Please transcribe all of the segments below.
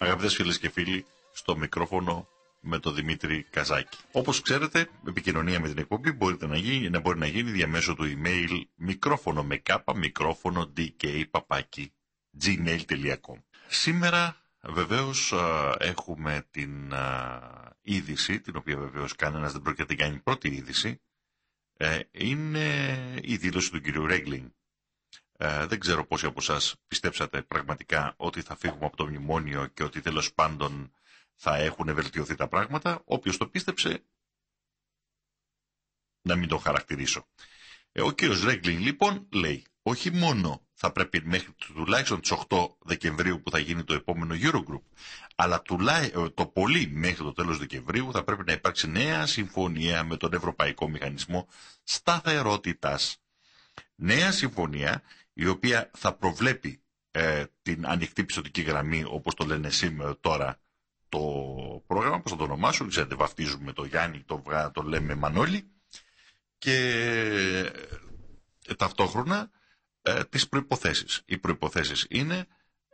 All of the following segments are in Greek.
Αγαπητές φιλε και φίλοι, στο μικρόφωνο με τον Δημήτρη Καζάκη. Όπως ξέρετε, επικοινωνία με την εκπομπή μπορείτε να, γίνει, να μπορεί να γίνει διαμέσω του email μικρόφωνο με κάπα μικρόφωνο dk Σήμερα βεβαίως έχουμε την α, είδηση, την οποία βεβαίως κανένας δεν πρόκειται να την κάνει πρώτη είδηση, ε, είναι η δήλωση του κυρίου Ρέγκλινγκ ε, δεν ξέρω πόσοι από εσάς πιστέψατε πραγματικά ότι θα φύγουμε από το μνημόνιο και ότι τέλος πάντων θα έχουν βελτιωθεί τα πράγματα. Όποιος το πίστεψε, να μην το χαρακτηρίσω. Ε, ο κύριος Ρέγκλινγκ λοιπόν λέει, όχι μόνο θα πρέπει μέχρι τουλάχιστον τις 8 Δεκεμβρίου που θα γίνει το επόμενο Eurogroup, αλλά ε, το πολύ μέχρι το τέλος Δεκεμβρίου θα πρέπει να υπάρξει νέα συμφωνία με τον Ευρωπαϊκό Μηχανισμό Σταθερότητας. Νέα συμφωνία η οποία θα προβλέπει ε, την ανοιχτή πιστοτική γραμμή, όπως το λένε σήμερα τώρα το πρόγραμμα, πώς θα το ονομάσουν, ξέρετε, βαφτίζουμε το Γιάννη, το, το λέμε Μανώλη, και ε, ταυτόχρονα ε, τις προϋποθέσεις. Οι προϋποθέσεις είναι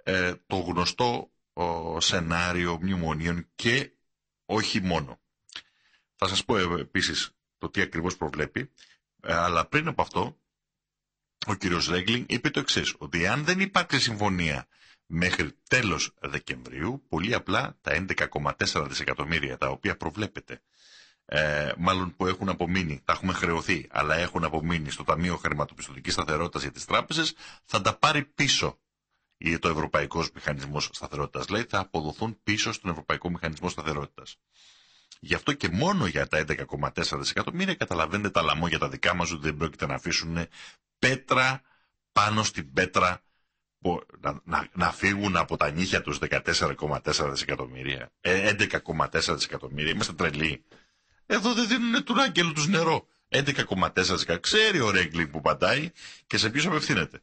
ε, το γνωστό σενάριο μνημονίων και όχι μόνο. Θα σας πω επίσης το τι ακριβώς προβλέπει, αλλά πριν από αυτό ο κύριος Ρέγκλινγκ είπε το εξής ότι αν δεν υπάρξει συμφωνία μέχρι τέλος Δεκεμβρίου, πολύ απλά τα 11,4 δισεκατομμύρια τα οποία προβλέπεται, ε, μάλλον που έχουν απομείνει, τα έχουμε χρεωθεί, αλλά έχουν απομείνει στο Ταμείο Χρηματοπιστωτικής Σταθερότητας για τις τράπεζες, θα τα πάρει πίσω ή το Ευρωπαϊκός Μηχανισμός Σταθερότητας. λέει, θα αποδοθούν πίσω στον Ευρωπαϊκό Μηχανισμό Σταθερότητας. Γι' αυτό και μόνο για τα 11,4 δισεκατομμύρια καταλαβαίνετε τα λαμό για τα δικά μας ότι δεν πρόκειται να αφήσουν πέτρα πάνω στην πέτρα να, να, να, φύγουν από τα νύχια τους 14,4 δισεκατομμύρια. 11,4 ε, δισεκατομμύρια. Είμαστε τρελοί. Εδώ δεν δίνουν του τους νερό. 11,4 δισεκατομμύρια. Ξέρει ο Ρέγκλινγκ που παντάει και σε ποιος απευθύνεται.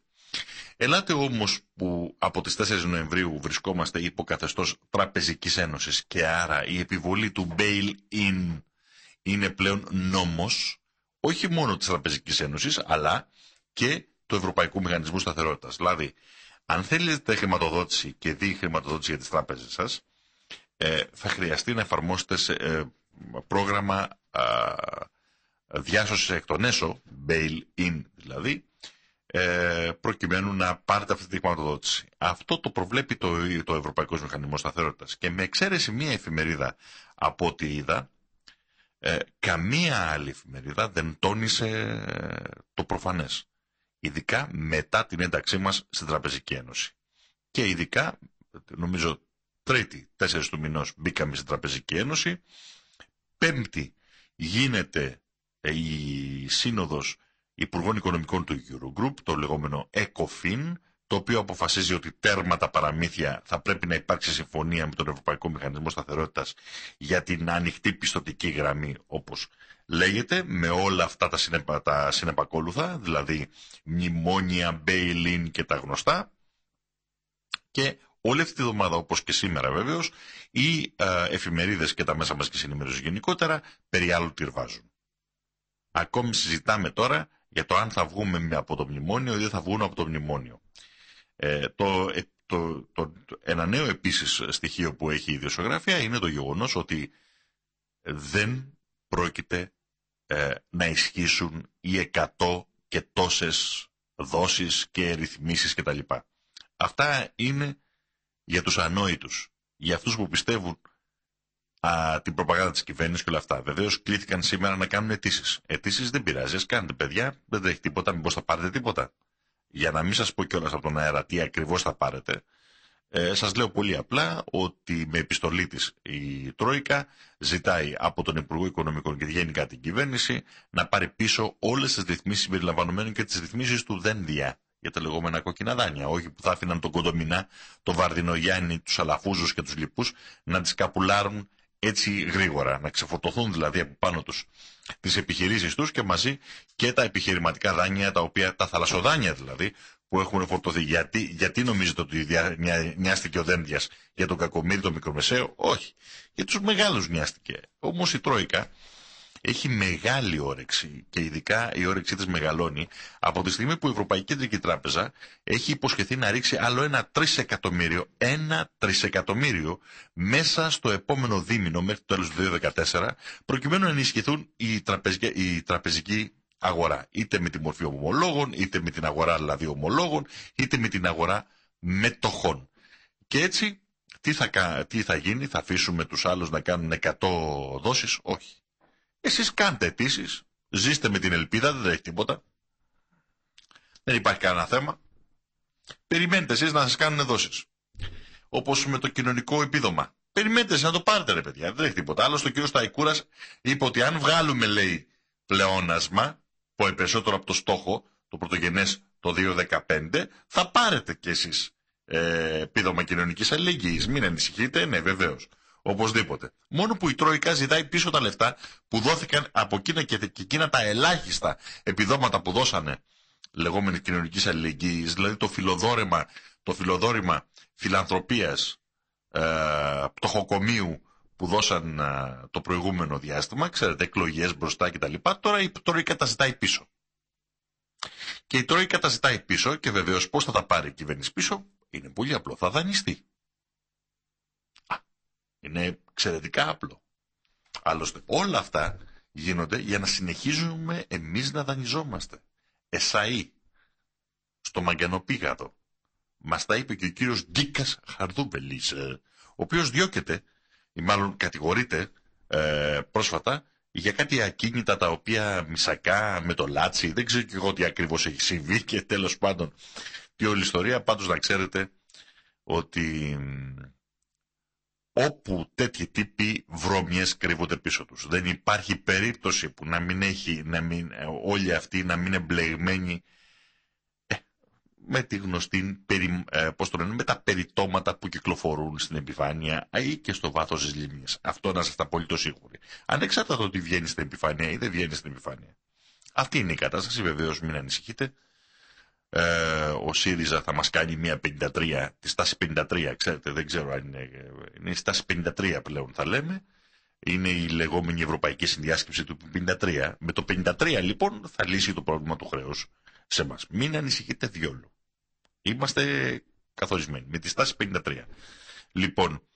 Ελάτε όμως που από τις 4 Νοεμβρίου βρισκόμαστε καθεστώς Τραπεζικής Ένωσης και άρα η επιβολή του bail-in είναι πλέον νόμος όχι μόνο της Τραπεζικής Ένωσης, αλλά και του Ευρωπαϊκού Μηχανισμού Σταθερότητας. Δηλαδή, αν θέλετε χρηματοδότηση και δει χρηματοδότηση για τις τράπεζες σας, ε, θα χρειαστεί να εφαρμόσετε ε, πρόγραμμα διάσωσης εκ των έσω, bail-in δηλαδή, ε, προκειμένου να πάρετε αυτή τη χρηματοδότηση. Αυτό το προβλέπει το, το Ευρωπαϊκό Μηχανισμό Σταθερότητας. Και με εξαίρεση μία εφημερίδα από ό,τι είδα, ε, καμία άλλη εφημερίδα δεν τόνισε ε, το προφανές. Ειδικά μετά την ένταξή μας στην Τραπεζική Ένωση. Και ειδικά, νομίζω, Τρίτη, τέσσερις του μηνός μπήκαμε στην Τραπεζική Ένωση. Πέμπτη γίνεται ε, η σύνοδος Υπουργών Οικονομικών του Eurogroup, το λεγόμενο ECOFIN, το οποίο αποφασίζει ότι τέρμα τα παραμύθια θα πρέπει να υπάρξει συμφωνία με τον Ευρωπαϊκό Μηχανισμό Σταθερότητας για την ανοιχτή πιστοτική γραμμή όπως λέγεται, με όλα αυτά τα, συνεπακόλουθα, δηλαδή μνημόνια, bail-in και τα γνωστά. Και όλη αυτή τη βδομάδα όπως και σήμερα βεβαίως, οι ε, εφημερίδες και τα μέσα μα και συνημερίζουν γενικότερα περί άλλου τυρβάζουν. Ακόμη συζητάμε τώρα για το αν θα βγούμε από το μνημόνιο ή δεν θα βγουν από το μνημόνιο. Ε, το, ε, το, το, ένα νέο επίσης στοιχείο που έχει η ιδιοσιογραφία είναι το γεγονός ότι δεν πρόκειται ε, να ισχύσουν οι 100 και τόσες δόσεις και ρυθμίσεις κτλ. Αυτά είναι για τους ανόητους, για αυτούς που πιστεύουν α, την προπαγάνδα της κυβέρνησης και όλα αυτά. Βεβαίως κλήθηκαν σήμερα να κάνουν αιτήσεις. Αιτήσεις δεν πειράζει, ας κάνετε παιδιά, δεν τρέχει τίποτα, μήπως θα πάρετε τίποτα. Για να μην σας πω κιόλας από τον αέρα τι ακριβώς θα πάρετε, ε, σας λέω πολύ απλά ότι με επιστολή της η Τρόικα ζητάει από τον Υπουργό Οικονομικών και γενικά την κυβέρνηση να πάρει πίσω όλες τις ρυθμίσεις συμπεριλαμβανομένων και τις ρυθμίσεις του Δένδια για τα λεγόμενα κόκκινα δάνεια. Όχι που θα άφηναν τον Κοντομινά, τον Βαρδινογιάννη, τους Αλαφούζους και τους λοιπούς να τις καπουλάρουν έτσι γρήγορα. Να ξεφορτωθούν δηλαδή από πάνω τους τις επιχειρήσεις τους και μαζί και τα επιχειρηματικά δάνεια, τα οποία τα θαλασσοδάνεια δηλαδή, που έχουν φορτωθεί. Γιατί, γιατί νομίζετε ότι νοιάστηκε ο Δένδιας για τον κακομύρι, το μικρομεσαίο. Όχι. Για τους μεγάλους νοιάστηκε. Όμως η Τρόικα έχει μεγάλη όρεξη και ειδικά η όρεξή της μεγαλώνει από τη στιγμή που η Ευρωπαϊκή Κεντρική Τράπεζα έχει υποσχεθεί να ρίξει άλλο ένα τρισεκατομμύριο, ένα τρισεκατομμύριο μέσα στο επόμενο δίμηνο μέχρι το τέλος του 2014 προκειμένου να ενισχυθούν η, τραπεζική, η τραπεζική αγορά είτε με τη μορφή ομολόγων, είτε με την αγορά δηλαδή ομολόγων, είτε με την αγορά μετοχών. Και έτσι τι θα, τι θα γίνει, θα αφήσουμε τους άλλους να κάνουν 100 δόσεις, όχι. Εσείς κάντε επίση, ζήστε με την ελπίδα, δεν έχει τίποτα. Δεν υπάρχει κανένα θέμα. Περιμένετε εσείς να σας κάνουν δόσεις. Όπως με το κοινωνικό επίδομα. Περιμένετε εσείς να το πάρετε ρε παιδιά, δεν έχει τίποτα. Άλλωστε ο κ. Σταϊκούρας είπε ότι αν βγάλουμε λέει πλεόνασμα, που είναι περισσότερο από το στόχο, το πρωτογενές το 2015, θα πάρετε κι εσείς ε, επίδομα κοινωνικής αλληλεγγύης. Μην ανησυχείτε, ναι βεβαίως. Οπωσδήποτε. Μόνο που η Τρόικα ζητάει πίσω τα λεφτά που δόθηκαν από εκείνα και εκείνα τα ελάχιστα επιδόματα που δώσανε λεγόμενη κοινωνικής αλληλεγγύης, δηλαδή το φιλοδόρημα, το φιλοδόρημα φιλανθρωπίας ε, πτωχοκομείου που δώσαν ε, το προηγούμενο διάστημα, ξέρετε, εκλογές μπροστά κτλ. Τώρα η Τρόικα τα ζητάει πίσω. Και η Τρόικα τα ζητάει πίσω και βεβαίως πώς θα τα πάρει η κυβέρνηση πίσω, είναι πολύ απλό, θα δανειστεί. Είναι εξαιρετικά απλό. Άλλωστε όλα αυτά γίνονται για να συνεχίζουμε εμείς να δανειζόμαστε. Εσαΐ, στο Μαγκανοπήγαδο, μας τα είπε και ο κύριος Ντίκας Χαρδούμπελης, ε, ο οποίος διώκεται, ή μάλλον κατηγορείται ε, πρόσφατα, για κάτι ακίνητα τα οποία μισακά με το λάτσι, δεν ξέρω και εγώ τι ακριβώς έχει συμβεί και τέλος πάντων Τι όλη ιστορία, πάντως να ξέρετε ότι όπου τέτοιοι τύποι βρώμιες κρύβονται πίσω τους. Δεν υπάρχει περίπτωση που να μην έχει να μην, ε, όλοι αυτοί να μην είναι μπλεγμένοι ε, με τη γνωστή, περι, ε, με τα περιτώματα που κυκλοφορούν στην επιφάνεια ή και στο βάθος της λίμνης. Αυτό να είστε απολύτω σίγουροι. Ανεξάρτητα το ότι βγαίνει στην επιφάνεια ή δεν βγαίνει στην επιφάνεια. Αυτή είναι η κατάσταση, ειναι η κατασταση βεβαιω μην ανησυχείτε ε, ο ΣΥΡΙΖΑ θα μας κάνει μια 53, τη στάση 53, ξέρετε, δεν ξέρω αν είναι, είναι η στάση 53 πλέον θα λέμε, είναι η λεγόμενη Ευρωπαϊκή Συνδιάσκεψη του 53. Με το 53 λοιπόν θα λύσει το πρόβλημα του χρέους σε μας. Μην ανησυχείτε διόλου. Είμαστε καθορισμένοι με τη στάση 53. Λοιπόν,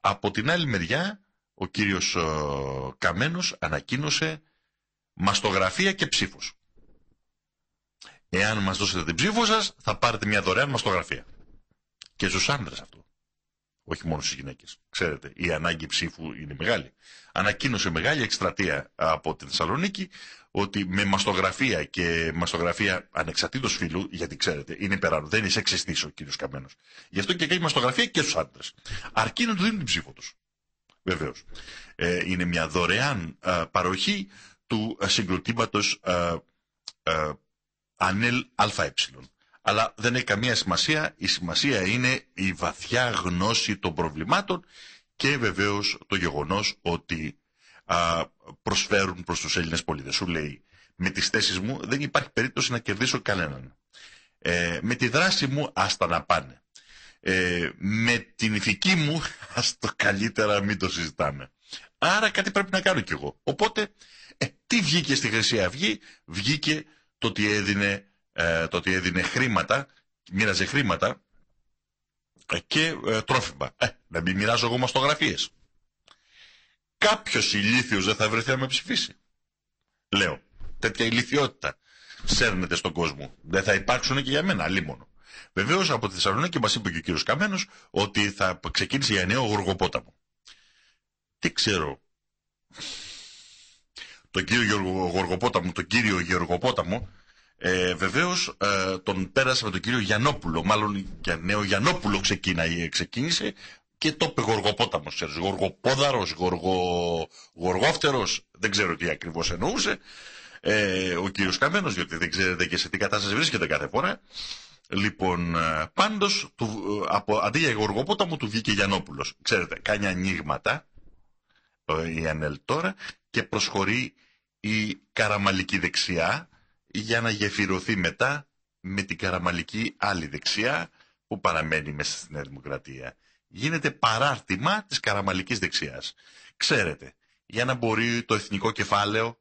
από την άλλη μεριά ο κύριος ε, Καμένος ανακοίνωσε μαστογραφία και ψήφος. Εάν μας δώσετε την ψήφο σας, θα πάρετε μια δωρεάν μαστογραφία. Και στους άντρες αυτό. Όχι μόνο στις γυναίκες. Ξέρετε, η ανάγκη ψήφου είναι μεγάλη. Ανακοίνωσε μεγάλη εκστρατεία από τη Θεσσαλονίκη ότι με μαστογραφία και μαστογραφία ανεξαρτήτως φιλού, γιατί ξέρετε, είναι υπεράνω, δεν είσαι ξεστή ο κύριος Καμένος. Γι' αυτό και κάνει μαστογραφία και στους άντρες. Αρκεί να του δίνουν την ψήφο τους. Βεβαίως. Ε, είναι μια δωρεάν ε, παροχή του συγκροτήματος ε, ε, ανέλ ΑΕ. Αλλά δεν έχει καμία σημασία. Η σημασία είναι η βαθιά γνώση των προβλημάτων και βεβαίως το γεγονός ότι α, προσφέρουν προς τους Έλληνες πολίτες. Σου λέει, με τις θέσεις μου δεν υπάρχει περίπτωση να κερδίσω κανέναν. Ε, με τη δράση μου ας τα να πάνε. Ε, με την ηθική μου ας το καλύτερα μην το συζητάμε. Άρα κάτι πρέπει να κάνω κι εγώ. Οπότε, ε, τι βγήκε στη Χρυσή Αυγή, βγήκε το ότι έδινε, ε, το ότι έδινε χρήματα, μοίραζε χρήματα ε, και ε, τρόφιμα. Ε, να μην μοιράζω εγώ μαστογραφίες. Κάποιος ηλίθιος δεν θα βρεθεί να με ψηφίσει. Λέω, τέτοια ηλικιότητα σέρνεται στον κόσμο. Δεν θα υπάρξουν και για μένα, λίμωνο. Βεβαίως από τη Θεσσαλονίκη μας είπε και ο κύριος Καμένος ότι θα ξεκίνησε για νέο γοργοπόταμο. Τι ξέρω τον κύριο Γεωργοπόταμο, τον κύριο Γεωργοπόταμο, ε, Βεβαίως ε, τον πέρασε με τον κύριο Γιανόπουλο. Μάλλον και νέο Γιανόπουλο ε, ξεκίνησε και το είπε Γοργοπόταμος. Γοργοπόδαρος, γοργο, γοργόφτερος, δεν ξέρω τι ακριβώς εννοούσε. Ε, ο κύριος Καμένος, διότι δεν ξέρετε και σε τι κατάσταση βρίσκεται κάθε φορά. Λοιπόν, ε, πάντως, αντί για Γοργοπόταμο του βγήκε Γιανόπουλο. Ξέρετε, κάνει ανοίγματα η ΑΝΕΛ τώρα και προσχωρεί η καραμαλική δεξιά για να γεφυρωθεί μετά με την καραμαλική άλλη δεξιά που παραμένει μέσα στην Νέα Δημοκρατία. Γίνεται παράρτημα της καραμαλικής δεξιάς. Ξέρετε, για να μπορεί το εθνικό κεφάλαιο,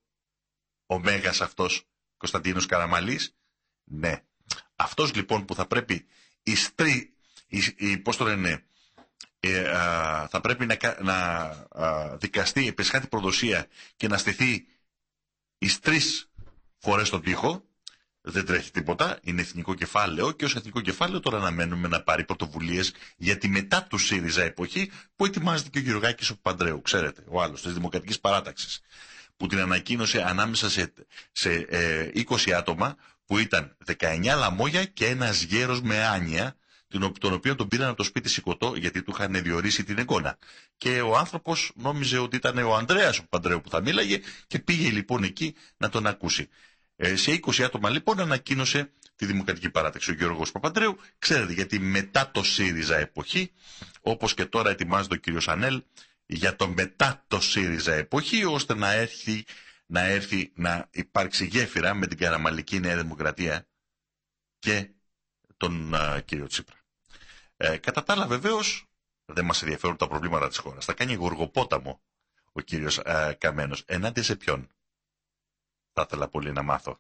ο μέγας αυτός Κωνσταντίνος Καραμαλής, ναι. Αυτός λοιπόν που θα πρέπει οι στρι, οι, ε, θα πρέπει να, να δικαστεί επισχάτη προδοσία και να στηθεί εις τρεις φορές στον τοίχο, δεν τρέχει τίποτα, είναι εθνικό κεφάλαιο και ως εθνικό κεφάλαιο τώρα αναμένουμε να πάρει πρωτοβουλίες για τη μετά του ΣΥΡΙΖΑ εποχή που ετοιμάζεται και ο Γιουργάκης ο Παντρέου, ξέρετε, ο άλλος της Δημοκρατικής Παράταξης που την ανακοίνωσε ανάμεσα σε, 20 ε, άτομα που ήταν 19 λαμόγια και ένας γέρος με άνοια τον οποίο τον πήραν από το σπίτι σηκωτό γιατί του είχαν διορίσει την εικόνα. Και ο άνθρωπος νόμιζε ότι ήταν ο Ανδρέας ο Παντρέου που θα μίλαγε και πήγε λοιπόν εκεί να τον ακούσει. Ε, σε 20 άτομα λοιπόν ανακοίνωσε τη Δημοκρατική Παράταξη ο Γιώργος Παπαντρέου. Ξέρετε γιατί μετά το ΣΥΡΙΖΑ εποχή, όπως και τώρα ετοιμάζεται ο κύριος Ανέλ για το μετά το ΣΥΡΙΖΑ εποχή, ώστε να έρθει να, έρθει, υπάρξει γέφυρα με την καραμαλική Νέα Δημοκρατία και τον κύριο Τσίπρα. Ε, κατά τα άλλα, βεβαίως δεν μας ενδιαφέρουν τα προβλήματα της χώρας. Θα κάνει γοργοπόταμο ο κύριος ε, Καμένος. Ενάντια σε ποιον, θα ήθελα πολύ να μάθω.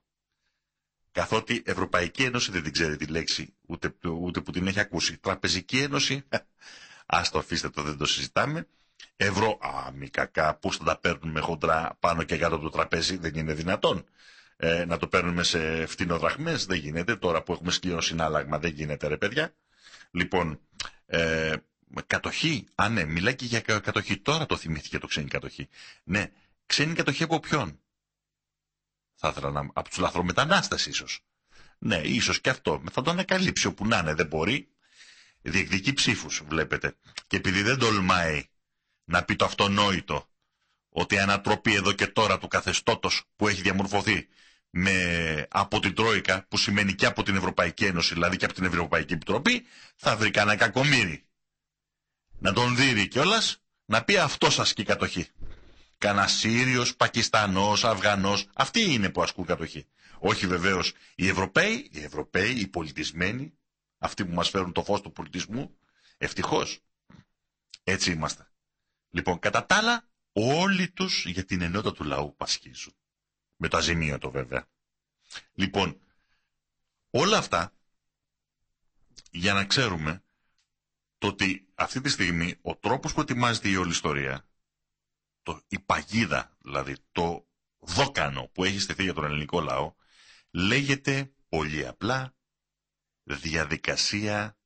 Καθότι Ευρωπαϊκή Ένωση δεν την ξέρει τη λέξη, ούτε, ούτε που την έχει ακούσει. Τραπεζική Ένωση, ας το αφήστε το, δεν το συζητάμε. Ευρώ, α, μη κακά, πώς θα τα παίρνουμε χοντρά πάνω και κάτω από το τραπέζι, δεν είναι δυνατόν. Ε, να το παίρνουμε σε φτηνοδραχμές, δεν γίνεται. Τώρα που έχουμε σκληρό συνάλλαγμα, δεν γίνεται, ρε παιδιά. Λοιπόν, ε, κατοχή. Α, ναι, μιλάει και για κατοχή. Τώρα το θυμήθηκε το ξένη κατοχή. Ναι, ξένη κατοχή από ποιον. Θα ήθελα να. Από τους λαθρομετανάστες ίσως. Ναι, ίσως και αυτό. Θα το ανακαλύψει όπου να είναι, δεν μπορεί. Διεκδικεί ψήφους βλέπετε. Και επειδή δεν τολμάει να πει το αυτονόητο ότι ανατροπή εδώ και τώρα του καθεστώτος που έχει διαμορφωθεί με, από την Τρόικα, που σημαίνει και από την Ευρωπαϊκή Ένωση, δηλαδή και από την Ευρωπαϊκή Επιτροπή, θα βρει κανένα κακομύρι. Να τον δίνει κιόλας να πει αυτό ασκεί κατοχή. Κανα Σύριος, Πακιστανός, Αφγανός, αυτοί είναι που ασκούν κατοχή. Όχι βεβαίως οι Ευρωπαίοι, οι Ευρωπαίοι, οι πολιτισμένοι, αυτοί που μας φέρουν το φως του πολιτισμού. Ευτυχώς. Έτσι είμαστε. Λοιπόν, κατά τα άλλα, όλοι τους για την ενότητα του λαού πασχίζουν. Με το βέβαια. Λοιπόν, όλα αυτά για να ξέρουμε το ότι αυτή τη στιγμή ο τρόπος που ετοιμάζεται η όλη ιστορία, το, η παγίδα, δηλαδή το δόκανο που έχει στεθεί για τον ελληνικό λαό, λέγεται πολύ απλά διαδικασία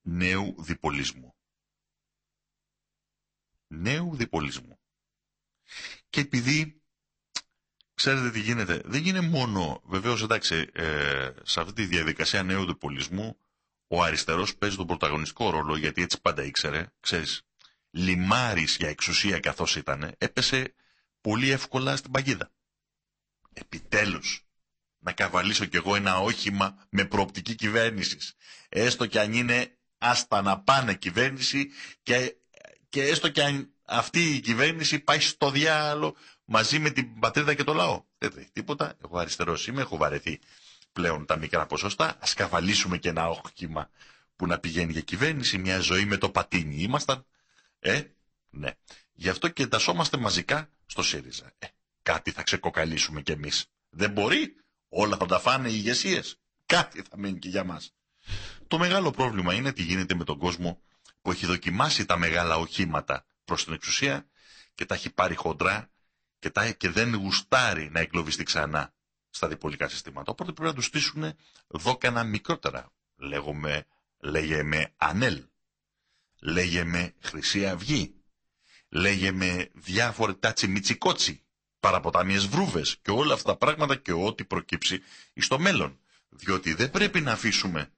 νέου διπολισμού. Νέου διπολισμού. Και επειδή Ξέρετε τι γίνεται. Δεν γίνεται μόνο, βεβαίως εντάξει, ε, σε αυτή τη διαδικασία νέου πολισμού ο αριστερός παίζει τον πρωταγωνιστικό ρόλο γιατί έτσι πάντα ήξερε, ξέρεις, λιμάρις για εξουσία καθώς ήταν, έπεσε πολύ εύκολα στην παγίδα. Επιτέλους, να καβαλήσω κι εγώ ένα όχημα με προοπτική κυβέρνησης. Έστω κι αν είναι άστα να πάνε κυβέρνηση και, και έστω κι αν αυτή η κυβέρνηση πάει στο διάλο μαζί με την πατρίδα και το λαό. Δεν τρέχει τίποτα. Εγώ αριστερός είμαι, έχω βαρεθεί πλέον τα μικρά ποσοστά. Ας καβαλήσουμε και ένα όχημα που να πηγαίνει για κυβέρνηση. Μια ζωή με το πατίνι ήμασταν. Ε, ναι. Γι' αυτό και εντασσόμαστε μαζικά στο ΣΥΡΙΖΑ. Ε, κάτι θα ξεκοκαλίσουμε κι εμείς. Δεν μπορεί. Όλα θα τα φάνε οι ηγεσίες. Κάτι θα μείνει και για μας. Το μεγάλο πρόβλημα είναι τι γίνεται με τον κόσμο που έχει δοκιμάσει τα μεγάλα οχήματα Προς την εξουσία και τα έχει πάρει χοντρά και, τα, και δεν γουστάρει να εγκλωβιστεί ξανά στα διπολικά συστήματα. Οπότε πρέπει να τους στήσουν δόκανα μικρότερα. λέγουμε λέγε με Ανέλ, λέγε με Χρυσή Αυγή, λέγε με διάφορε τάτσι μιτσικότσι, παραποταμίες βρούβες και όλα αυτά τα πράγματα και ό,τι προκύψει στο μέλλον. Διότι δεν πρέπει να αφήσουμε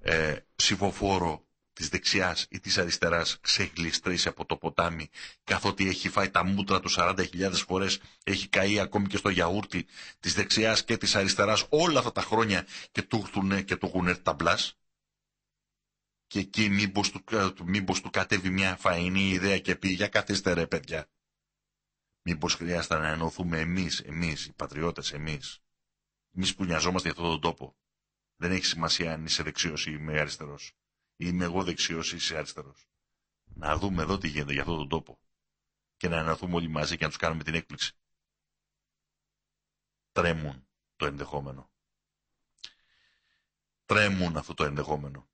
ε, ψηφοφόρο της δεξιάς ή της αριστεράς ξεγλιστρήσει από το ποτάμι καθότι έχει φάει τα μούτρα του 40.000 φορές, έχει καεί ακόμη και στο γιαούρτι της δεξιάς και της αριστεράς όλα αυτά τα χρόνια και του έρθουν και του έχουν έρθει τα μπλάς. Και εκεί μήπως του, ε, μήπως του κατέβει μια φαϊνή ιδέα και πει για καθίστε ρε παιδιά. Μήπως χρειάζεται να ενωθούμε εμείς, εμείς, οι πατριώτες, εμείς. Εμείς που νοιαζόμαστε για αυτόν τον τόπο. Δεν έχει σημασία αν είσαι δεξιός ή με αριστερός είμαι εγώ δεξιός, είσαι αριστερός. Να δούμε εδώ τι γίνεται για αυτόν τον τόπο και να αναθούμε όλοι μαζί και να τους κάνουμε την έκπληξη. Τρέμουν το ενδεχόμενο. Τρέμουν αυτό το ενδεχόμενο.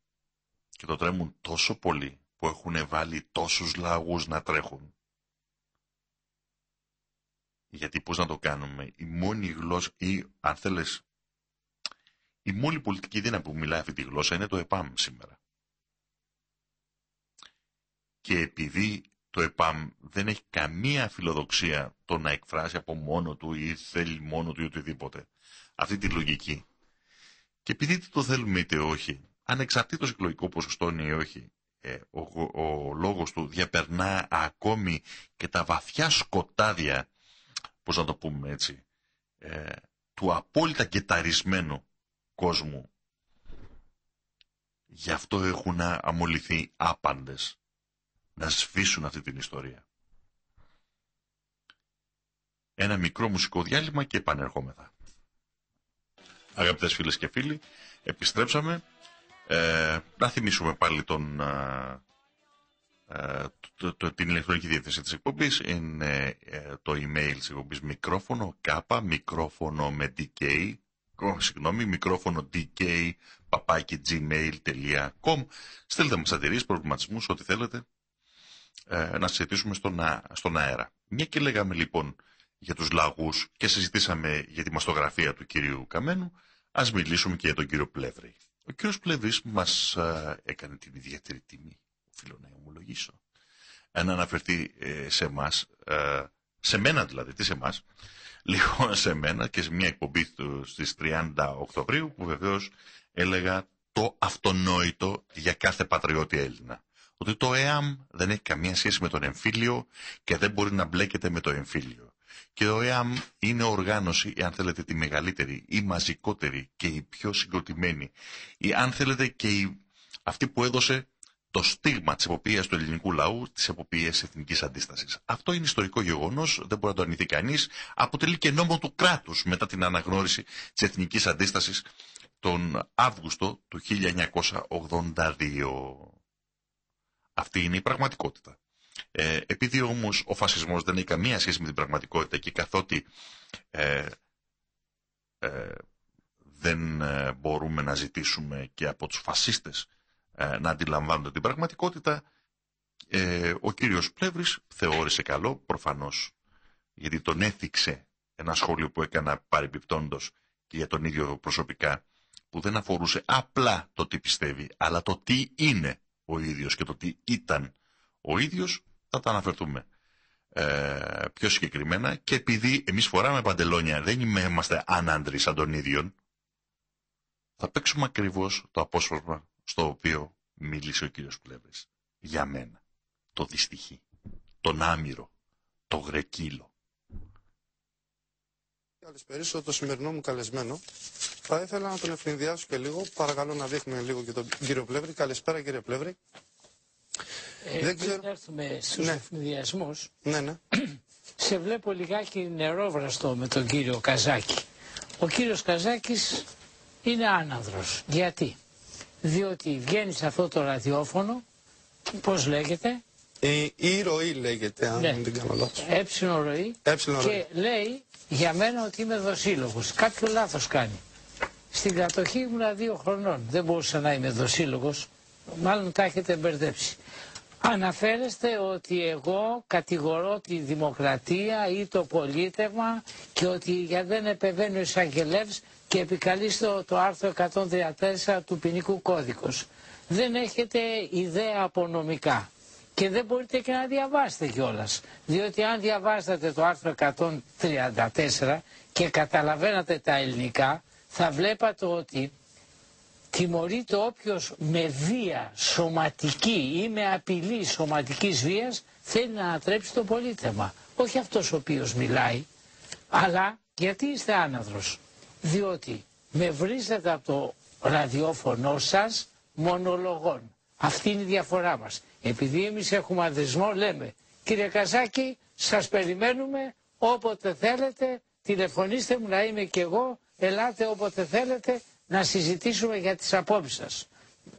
Και το τρέμουν τόσο πολύ που έχουν βάλει τόσους λαγούς να τρέχουν. Γιατί πώς να το κάνουμε, η μόνη γλώσσα ή αν θέλεις, η μόνη πολιτική δύναμη που μιλάει αυτή τη γλώσσα είναι το ΕΠΑΜ σήμερα και επειδή το ΕΠΑΜ δεν έχει καμία φιλοδοξία το να εκφράσει από μόνο του ή θέλει μόνο του ή οτιδήποτε αυτή τη λογική. Και επειδή είτε το θέλουμε είτε όχι, ανεξαρτήτως εκλογικό ποσοστό είναι ή όχι, ε, ο, ο, λόγος του διαπερνά ακόμη και τα βαθιά σκοτάδια, πώς να το πούμε έτσι, ε, του απόλυτα κεταρισμένου κόσμου. Γι' αυτό έχουν αμολυθεί άπαντες να σβήσουν αυτή την ιστορία. Ένα μικρό μουσικό διάλειμμα και επανερχόμεθα. Αγαπητές φίλες και φίλοι, επιστρέψαμε. Ε, να θυμίσουμε πάλι τον, ε, το, την ηλεκτρονική διεύθυνση της εκπομπής. Είναι ε, το email της εκπομπής μικρόφωνο κάπα, μικρόφωνο με dk, συγγνώμη, μικρόφωνο dk, gmail.com Στέλνετε μας αντιρρήσεις, προβληματισμούς, ό,τι θέλετε. Ε, να συζητήσουμε στον, στον αέρα. Μια και λέγαμε λοιπόν για τους λαγούς και συζητήσαμε για τη μαστογραφία του κυρίου Καμένου, ας μιλήσουμε και για τον κύριο Πλεύρη. Ο κύριος Πλεύρης μας έκανε την ιδιαίτερη τιμή, οφείλω να ομολογήσω, ε, να αναφερθεί ε, σε εμάς, σε μένα δηλαδή, τι σε εμάς, λίγο λοιπόν, σε μένα και σε μια εκπομπή του στις 30 Οκτωβρίου που βεβαίως έλεγα το αυτονόητο για κάθε πατριώτη Έλληνα ότι το ΕΑΜ δεν έχει καμία σχέση με τον εμφύλιο και δεν μπορεί να μπλέκεται με το εμφύλιο. Και το ΕΑΜ είναι οργάνωση, αν θέλετε, τη μεγαλύτερη, η μαζικότερη και η πιο συγκροτημένη. Ή αν θέλετε και η... αυτή που έδωσε το στίγμα της εποπτείας του ελληνικού λαού, της εποπτείας εθνικής αντίστασης. Αυτό είναι ιστορικό γεγονός, δεν μπορεί να το αρνηθεί κανείς. Αποτελεί και νόμο του κράτους μετά την αναγνώριση της εθνικής αντίστασης τον Αύγουστο του 1982. Αυτή είναι η πραγματικότητα. Ε, επειδή όμως ο φασισμός δεν έχει καμία σχέση με την πραγματικότητα και καθότι ε, ε, δεν ε, μπορούμε να ζητήσουμε και από τους φασίστες ε, να αντιλαμβάνονται την πραγματικότητα, ε, ο κύριος Πλεύρης θεώρησε καλό, προφανώς, γιατί τον έθιξε ένα σχόλιο που έκανα παρεμπιπτόντος και για τον ίδιο προσωπικά, που δεν αφορούσε απλά το τι πιστεύει, αλλά το τι είναι ο ίδιος και το τι ήταν ο ίδιος θα τα αναφερθούμε ε, πιο συγκεκριμένα και επειδή εμείς φοράμε παντελόνια δεν είμαστε ανάντροι σαν τον ίδιο θα παίξουμε ακριβώς το απόσπασμα στο οποίο μίλησε ο κύριος Πλεύρης για μένα το δυστυχή, τον άμυρο, το γρεκύλο Καλησπέρα, το σημερινό μου καλεσμένο. Θα ήθελα να τον ευθυνδιάσω και λίγο. Παρακαλώ να δείχνουμε λίγο και τον κύριο Πλεύρη. Καλησπέρα κύριε Πλεύρη. Ε, δεν ξέρω... έρθουμε στους ναι. Ναι, ναι. Σε βλέπω λιγάκι νερόβραστο με τον κύριο Καζάκη. Ο κύριος Καζάκης είναι άναδρος. Γιατί. Διότι βγαίνει σε αυτό το ραδιόφωνο, πώς λέγεται. Η, η ροή λέγεται, αν ναι. δεν κάνω λάθος. Και λέει για μένα ότι είμαι κάτι Κάποιο λάθος κάνει. Στην κατοχή ήμουν δύο χρονών. Δεν μπορούσα να είμαι δοσύλλογος. Μάλλον τα έχετε μπερδέψει. Αναφέρεστε ότι εγώ κατηγορώ τη δημοκρατία ή το πολίτευμα και ότι για δεν επεβαίνω ο και επικαλείστε το, άρθρο 134 του ποινικού κώδικος. Δεν έχετε ιδέα απονομικά και δεν μπορείτε και να διαβάσετε κιόλας. Διότι αν διαβάσατε το άρθρο 134 και καταλαβαίνατε τα ελληνικά, θα βλέπατε ότι τιμωρείται όποιος με βία σωματική ή με απειλή σωματικής βίας θέλει να ανατρέψει το πολίτεμα. Όχι αυτός ο οποίος μιλάει, αλλά γιατί είστε άναδρος. Διότι με βρίζετε από το ραδιόφωνο σας μονολογών. Αυτή είναι η διαφορά μας. Επειδή εμείς έχουμε αδεσμό λέμε κύριε Καζάκη σας περιμένουμε όποτε θέλετε τηλεφωνήστε μου να είμαι και εγώ ελάτε όποτε θέλετε να συζητήσουμε για τις απόψεις σας.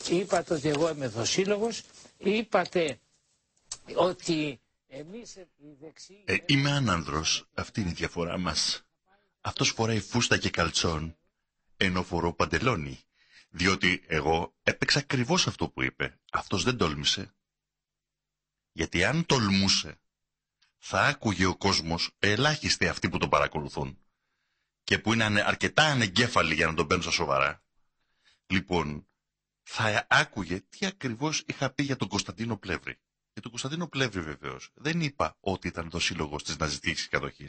Είπατε ότι εγώ είμαι δοσύλλογος, είπατε ότι εμείς οι ε, είμαι άνανδρος, αυτή είναι η διαφορά μας. Αυτός φοράει φούστα και καλτσόν, ενώ φορώ παντελόνι. Διότι εγώ έπαιξα ακριβώς αυτό που είπε. Αυτός δεν τόλμησε. Γιατί αν τολμούσε, θα άκουγε ο κόσμος ελάχιστοι αυτοί που τον παρακολουθούν και που είναι αρκετά ανεγκέφαλοι για να τον παίρνουν στα σοβαρά. Λοιπόν, θα άκουγε τι ακριβώς είχα πει για τον Κωνσταντίνο Πλεύρη και του Κωνσταντίνου Πλεύρη βεβαίως. Δεν είπα ότι ήταν το σύλλογος της ναζιστικής κατοχής.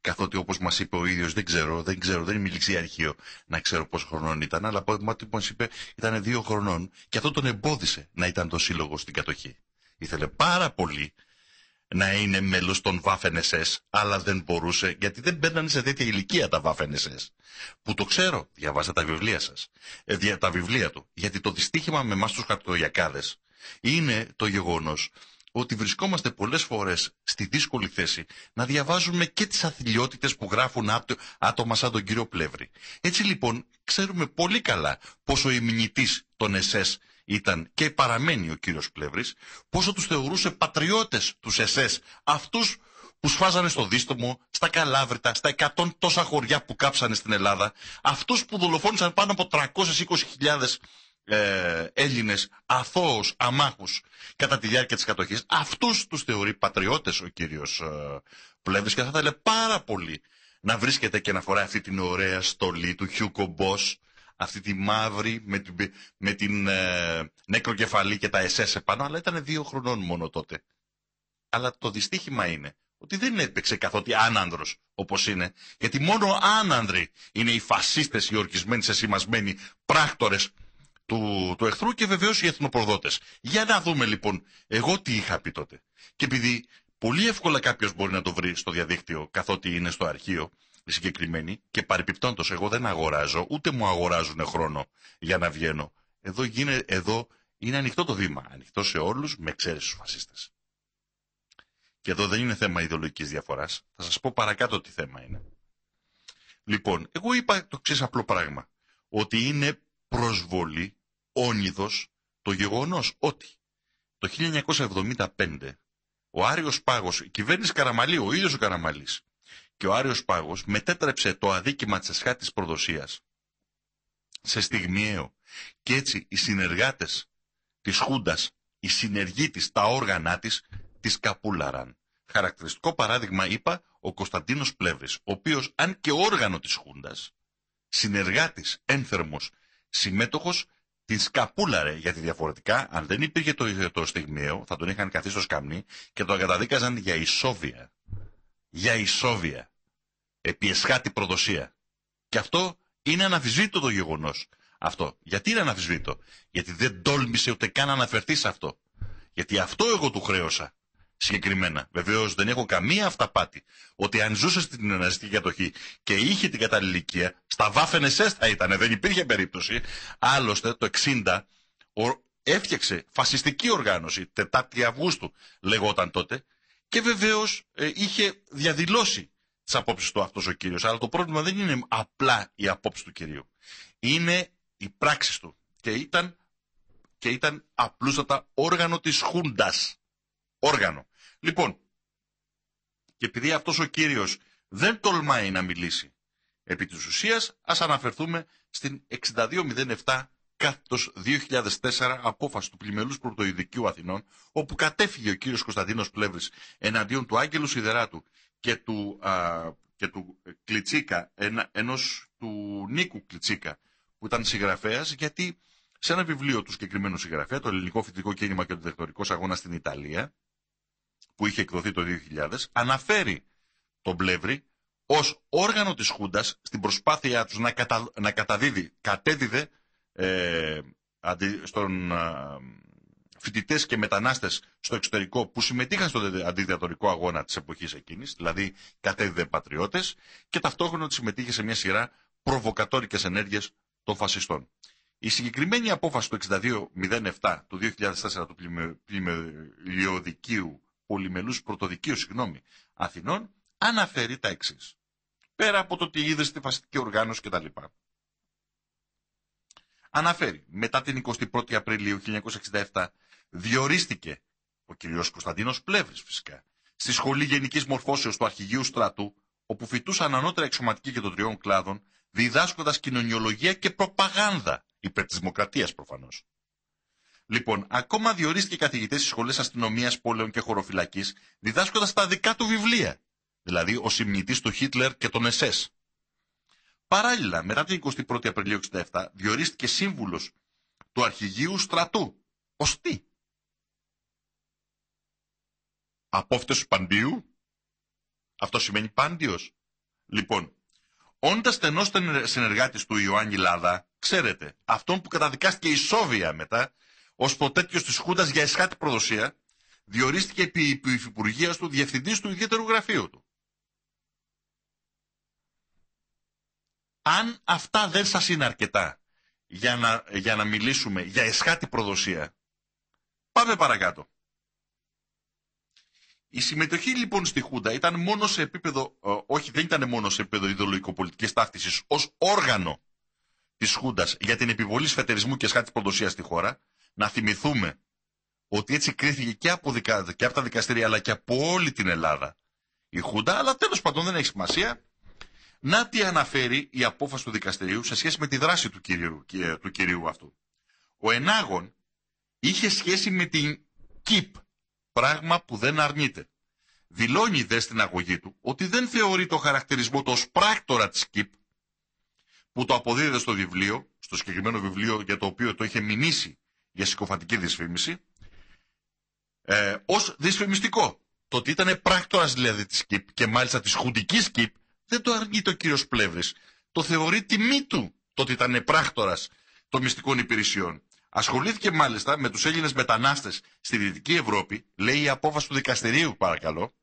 Καθότι όπως μας είπε ο ίδιος, δεν ξέρω, δεν ξέρω, δεν ληξία αρχείο να ξέρω πόσο χρονών ήταν, αλλά από ό,τι μας είπε ήταν δύο χρονών και αυτό τον εμπόδισε να ήταν το σύλλογος στην κατοχή. Ήθελε πάρα πολύ να είναι μέλος των Waffen αλλά δεν μπορούσε, γιατί δεν μπαίνανε σε τέτοια ηλικία τα Waffen SS. Που το ξέρω, διαβάσα τα βιβλία σας. Ε, τα βιβλία του. Γιατί το δυστύχημα με εμάς τους χαρτογιακάδες είναι το γεγονός ότι βρισκόμαστε πολλές φορές στη δύσκολη θέση να διαβάζουμε και τις αθλειότητες που γράφουν άτομα σαν τον κύριο Πλεύρη. Έτσι λοιπόν ξέρουμε πολύ καλά πόσο ημινητής των ΕΣΕΣ ήταν και παραμένει ο κύριος Πλεύρης, πόσο τους θεωρούσε πατριώτες τους ΕΣΕΣ, αυτούς που σφάζανε στο δίστομο, στα Καλάβρητα, στα 100 τόσα χωριά που κάψανε στην Ελλάδα, αυτούς που δολοφόνησαν πάνω από 320.000 ε, Έλληνες αθώους αμάχους κατά τη διάρκεια της κατοχής. Αυτούς τους θεωρεί πατριώτες ο κύριος ε, και θα ήθελε πάρα πολύ να βρίσκεται και να φοράει αυτή την ωραία στολή του Χιούκο Μπό, αυτή τη μαύρη με την, με ε, νεκροκεφαλή και τα SS επάνω, αλλά ήταν δύο χρονών μόνο τότε. Αλλά το δυστύχημα είναι ότι δεν έπαιξε καθότι άνανδρος όπως είναι. Γιατί μόνο άνανδροι είναι οι φασίστες, οι ορκισμένοι, σημασμένοι πράκτορες του, του εχθρού και βεβαίως οι εθνοπροδότες. Για να δούμε λοιπόν, εγώ τι είχα πει τότε. Και επειδή πολύ εύκολα κάποιος μπορεί να το βρει στο διαδίκτυο, καθότι είναι στο αρχείο συγκεκριμένη, και παρεπιπτόντως, εγώ δεν αγοράζω, ούτε μου αγοράζουν χρόνο για να βγαίνω. Εδώ, γίνε, εδώ είναι ανοιχτό το βήμα. Ανοιχτό σε όλους, με εξαίρεση του φασίστες. Και εδώ δεν είναι θέμα ιδεολογικής διαφοράς. Θα σας πω παρακάτω τι θέμα είναι. Λοιπόν, εγώ είπα το εξή απλό πράγμα. Ότι είναι προσβολή όνειδος το γεγονός ότι το 1975 ο Άριος Πάγος, η κυβέρνηση Καραμαλή, ο ίδιος ο Καραμαλής και ο Άριος Πάγος μετέτρεψε το αδίκημα της εσχάτης προδοσίας σε στιγμιαίο και έτσι οι συνεργάτες της Χούντας, οι συνεργοί της, τα όργανα της, της καπούλαραν. Χαρακτηριστικό παράδειγμα είπα ο Κωνσταντίνος Πλεύρης, ο οποίος αν και όργανο της Χούντας, συνεργάτης, ένθερμος, συμμέτοχος την σκαπούλαρε, γιατί διαφορετικά, αν δεν υπήρχε το, το στιγμίο, θα τον είχαν καθίσει στο σκαμνί και τον καταδίκαζαν για ισόβια. Για ισόβια. Επί προδοσία. Και αυτό είναι αναφυσβήτητο το γεγονός. Αυτό. Γιατί είναι αναφυσβήτητο. Γιατί δεν τόλμησε ούτε καν να αναφερθεί σε αυτό. Γιατί αυτό εγώ του χρέωσα συγκεκριμένα. Βεβαίως δεν έχω καμία αυταπάτη ότι αν ζούσε στην ναζιστική κατοχή και είχε την κατάλληλη ηλικία, στα βάφενε θα ήταν, δεν υπήρχε περίπτωση. Άλλωστε το 60 έφτιαξε φασιστική οργάνωση, 4η Αυγούστου λεγόταν τότε, και βεβαίως ε, είχε διαδηλώσει τις απόψεις του αυτός ο κύριος. Αλλά το πρόβλημα δεν είναι απλά η αυγουστου λεγοταν τοτε και βεβαιω ειχε διαδηλωσει τι αποψει του κυρίου. Είναι οι πράξεις του. Και ήταν, και ήταν απλούστατα όργανο της Χούντας όργανο. Λοιπόν, και επειδή αυτός ο κύριος δεν τολμάει να μιλήσει επί της ουσίας, ας αναφερθούμε στην 6207 κάθετο 2004 απόφαση του Πλημελού Πρωτοειδικού Αθηνών, όπου κατέφυγε ο κύριος Κωνσταντίνος Πλεύρης εναντίον του Άγγελου Σιδεράτου και του, και του Κλιτσίκα, ενός του Νίκου Κλιτσίκα, που ήταν συγγραφέας, γιατί σε ένα βιβλίο του συγκεκριμένου συγγραφέα, το ελληνικό φοιτητικό κίνημα και το δεκτορικό αγώνα στην Ιταλία, που είχε εκδοθεί το 2000 αναφέρει τον Πλεύρη ως όργανο της Χούντας στην προσπάθειά τους να, κατα, να καταδίδει, κατέδιδε ε, αντι, στον ε, φοιτητές και μετανάστες στο εξωτερικό που συμμετείχαν στον αντιδιατορικό αγώνα της εποχής εκείνης, δηλαδή κατέδιδε πατριώτες και ταυτόχρονα ότι συμμετείχε σε μια σειρά προβοκατόρικες ενέργειες των φασιστών. Η συγκεκριμένη απόφαση του 6207 του 2004 του πλημελιωδικίου πολυμελούς πρωτοδικείους, συγγνώμη, Αθηνών αναφέρει τα εξής. Πέρα από το ότι είδε στη φασιστική οργάνωση κτλ. Αναφέρει, μετά την 21η Απριλίου 1967 διορίστηκε ο κ. Κωνσταντίνος Πλεύρης, φυσικά στη Σχολή Γενικής Μορφώσεως του Αρχηγείου Στρατού όπου φοιτούσαν ανώτερα εξωματικοί και των τριών κλάδων διδάσκοντας κοινωνιολογία και προπαγάνδα υπέρ της δημοκρατίας προφανώς. Λοιπόν, ακόμα διορίστηκε καθηγητέ στι σχολέ αστυνομίας, πόλεων και χωροφυλακής, διδάσκοντας τα δικά του βιβλία. Δηλαδή, ο συμνητή του Χίτλερ και των ΕΣΕΣ. Παράλληλα, μετά την 21η Απριλίου 67, διορίστηκε σύμβουλος του αρχηγείου στρατού. Ως τι. Απόφτες παντίου. Αυτό σημαίνει παντίο. Λοιπόν, όντας στενός συνεργάτης του Ιωάννη Λάδα, ξέρετε, αυτόν που καταδικάστηκε η μετά, ως ποτέτιο της Χούντας για εσχάτη προδοσία, διορίστηκε επί υφυπουργίας του διευθυντής του ιδιαίτερου γραφείου του. Αν αυτά δεν σας είναι αρκετά για να, για να μιλήσουμε για εσχάτη προδοσία, πάμε παρακάτω. Η συμμετοχή λοιπόν στη Χούντα ήταν μόνο σε επίπεδο, ε, όχι δεν ήταν μόνο σε επίπεδο ιδεολογικοπολιτικής ταύτισης, ως όργανο της Χούντας για την επιβολή σφετερισμού και εσχάτης προδοσίας στη χώρα, να θυμηθούμε ότι έτσι κρίθηκε και από, και από τα δικαστήρια αλλά και από όλη την Ελλάδα η Χούντα, αλλά τέλος πάντων δεν έχει σημασία, να τι αναφέρει η απόφαση του δικαστηρίου σε σχέση με τη δράση του κυρίου, του κυρίου αυτού. Ο Ενάγων είχε σχέση με την ΚΙΠ, πράγμα που δεν αρνείται. Δηλώνει δε στην αγωγή του ότι δεν θεωρεί το χαρακτηρισμό του ως πράκτορα της ΚΙΠ, που το αποδίδεται στο βιβλίο, στο συγκεκριμένο βιβλίο για το οποίο το είχε μηνύσει για συκοφαντική δυσφήμιση, ε, ως δυσφημιστικό. Το ότι ήταν πράκτορας δηλαδή της ΚΙΠ και μάλιστα της χουντικής ΚΙΠ δεν το αρνεί το κύριος Πλεύρης. Το θεωρεί τιμή του το ότι ήταν πράκτορας των μυστικών υπηρεσιών. Ασχολήθηκε μάλιστα με τους Έλληνες μετανάστες στη Δυτική Ευρώπη, λέει η απόφαση του δικαστηρίου παρακαλώ,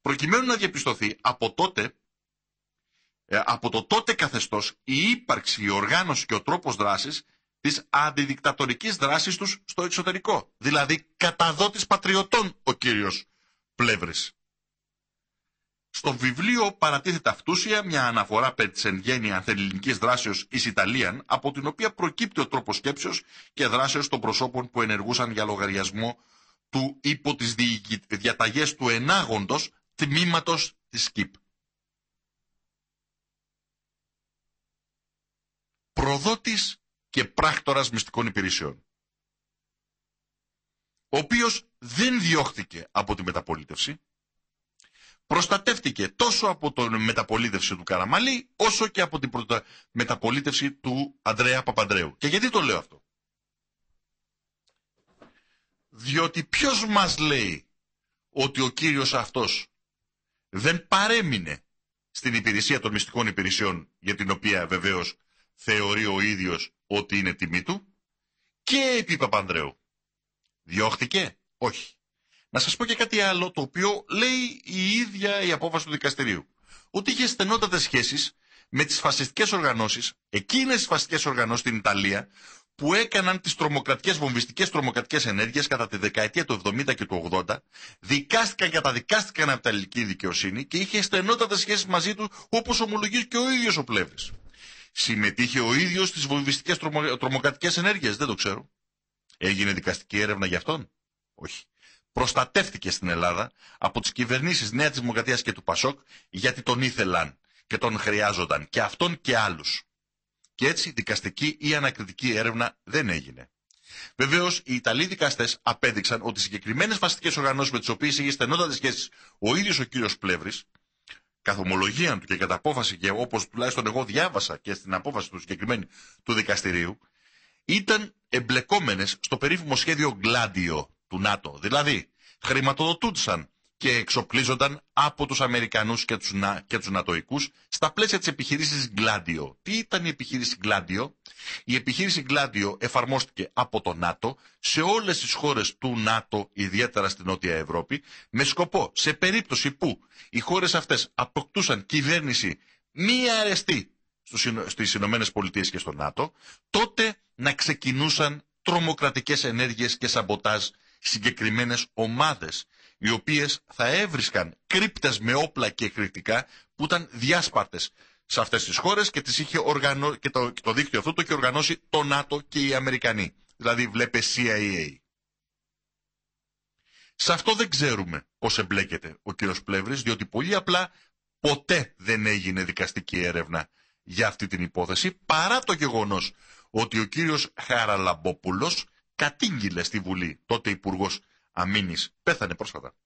προκειμένου να διαπιστωθεί από τότε ε, από το τότε καθεστώς η ύπαρξη, η οργάνωση και ο τρόπος δράσης της αντιδικτατορικής δράσης τους στο εξωτερικό. Δηλαδή καταδότης πατριωτών ο κύριος Πλεύρης. Στο βιβλίο παρατίθεται αυτούσια μια αναφορά περί της εν γέννη ανθεληνικής δράσεως εις Ιταλίαν, από την οποία προκύπτει ο τρόπος σκέψεως και δράσεως των προσώπων που ενεργούσαν για λογαριασμό του υπό τις διαταγές του ενάγοντος τμήματος της ΚΙΠ. Προδότης και πράκτορας μυστικών υπηρεσιών, ο οποίος δεν διώχθηκε από τη μεταπολίτευση, προστατεύτηκε τόσο από την μεταπολίτευση του Καραμαλή, όσο και από την μεταπολίτευση του Ανδρέα Παπανδρέου. Και γιατί το λέω αυτό. Διότι ποιος μας λέει ότι ο κύριος αυτός δεν παρέμεινε στην υπηρεσία των μυστικών υπηρεσιών, για την οποία βεβαίως θεωρεί ο ίδιος ό,τι είναι τιμή του, και επί Παπανδρέου. Διώχθηκε? Όχι. Να σας πω και κάτι άλλο το οποίο λέει η ίδια η απόφαση του δικαστηρίου. Ότι είχε στενότατες σχέσεις με τις φασιστικές οργανώσεις, εκείνες τις φασιστικές οργανώσεις στην Ιταλία, που έκαναν τις τρομοκρατικές, βομβιστικές τρομοκρατικές ενέργειες κατά τη δεκαετία του 70 και του 80, δικάστηκαν και καταδικάστηκαν από την ελληνική δικαιοσύνη και είχε στενότατες σχέσεις μαζί του όπως ομολογείς και ο ίδιος ο Πλεύρης. Συμμετείχε ο ίδιος στις βομβιστικές τρομοκρατικές ενέργειες. Δεν το ξέρω. Έγινε δικαστική έρευνα για αυτόν. Όχι. Προστατεύτηκε στην Ελλάδα από τις κυβερνήσεις Νέας Δημοκρατίας και του Πασόκ γιατί τον ήθελαν και τον χρειάζονταν. Και αυτόν και άλλους. Και έτσι δικαστική ή ανακριτική έρευνα δεν έγινε. Βεβαίως, οι Ιταλοί δικαστές απέδειξαν ότι συγκεκριμένες φασιστικές οργανώσεις με τις οποίες είχε στενότατες σχέσεις ο ίδιος ο κύριος Πλεύρης, καθομολογία του και κατά απόφαση και όπως τουλάχιστον εγώ διάβασα και στην απόφαση του συγκεκριμένου του δικαστηρίου ήταν εμπλεκόμενες στο περίφημο σχέδιο Γκλάντιο του ΝΑΤΟ. Δηλαδή χρηματοδοτούνταν και εξοπλίζονταν από τους Αμερικανούς και τους, Να, Νατοικούς στα πλαίσια της επιχειρήσης Γκλάντιο. Τι ήταν η επιχείρηση Γκλάντιο? Η επιχείρηση Γκλάντιο εφαρμόστηκε από το ΝΑΤΟ σε όλες τις χώρες του ΝΑΤΟ, ιδιαίτερα στην Νότια Ευρώπη, με σκοπό σε περίπτωση που οι χώρες αυτές αποκτούσαν κυβέρνηση μη αρεστή στις Ηνωμένες Πολιτείες και στο ΝΑΤΟ, τότε να ξεκινούσαν τρομοκρατικές ενέργειες και σαμποτάζ συγκεκριμένες ομάδες οι οποίες θα έβρισκαν κρύπτες με όπλα και κριτικά που ήταν διάσπαρτες σε αυτές τις χώρες και, τις είχε οργανώ... και, το... το δίκτυο αυτό το είχε οργανώσει το ΝΑΤΟ και οι Αμερικανοί. Δηλαδή βλέπε CIA. Σε αυτό δεν ξέρουμε πώς εμπλέκεται ο κύριος Πλεύρης, διότι πολύ απλά ποτέ δεν έγινε δικαστική έρευνα για αυτή την υπόθεση, παρά το γεγονός ότι ο κύριος Χαραλαμπόπουλος κατήγγειλε στη Βουλή, τότε υπουργός Αμήνης, πέθανε πρόσφατα.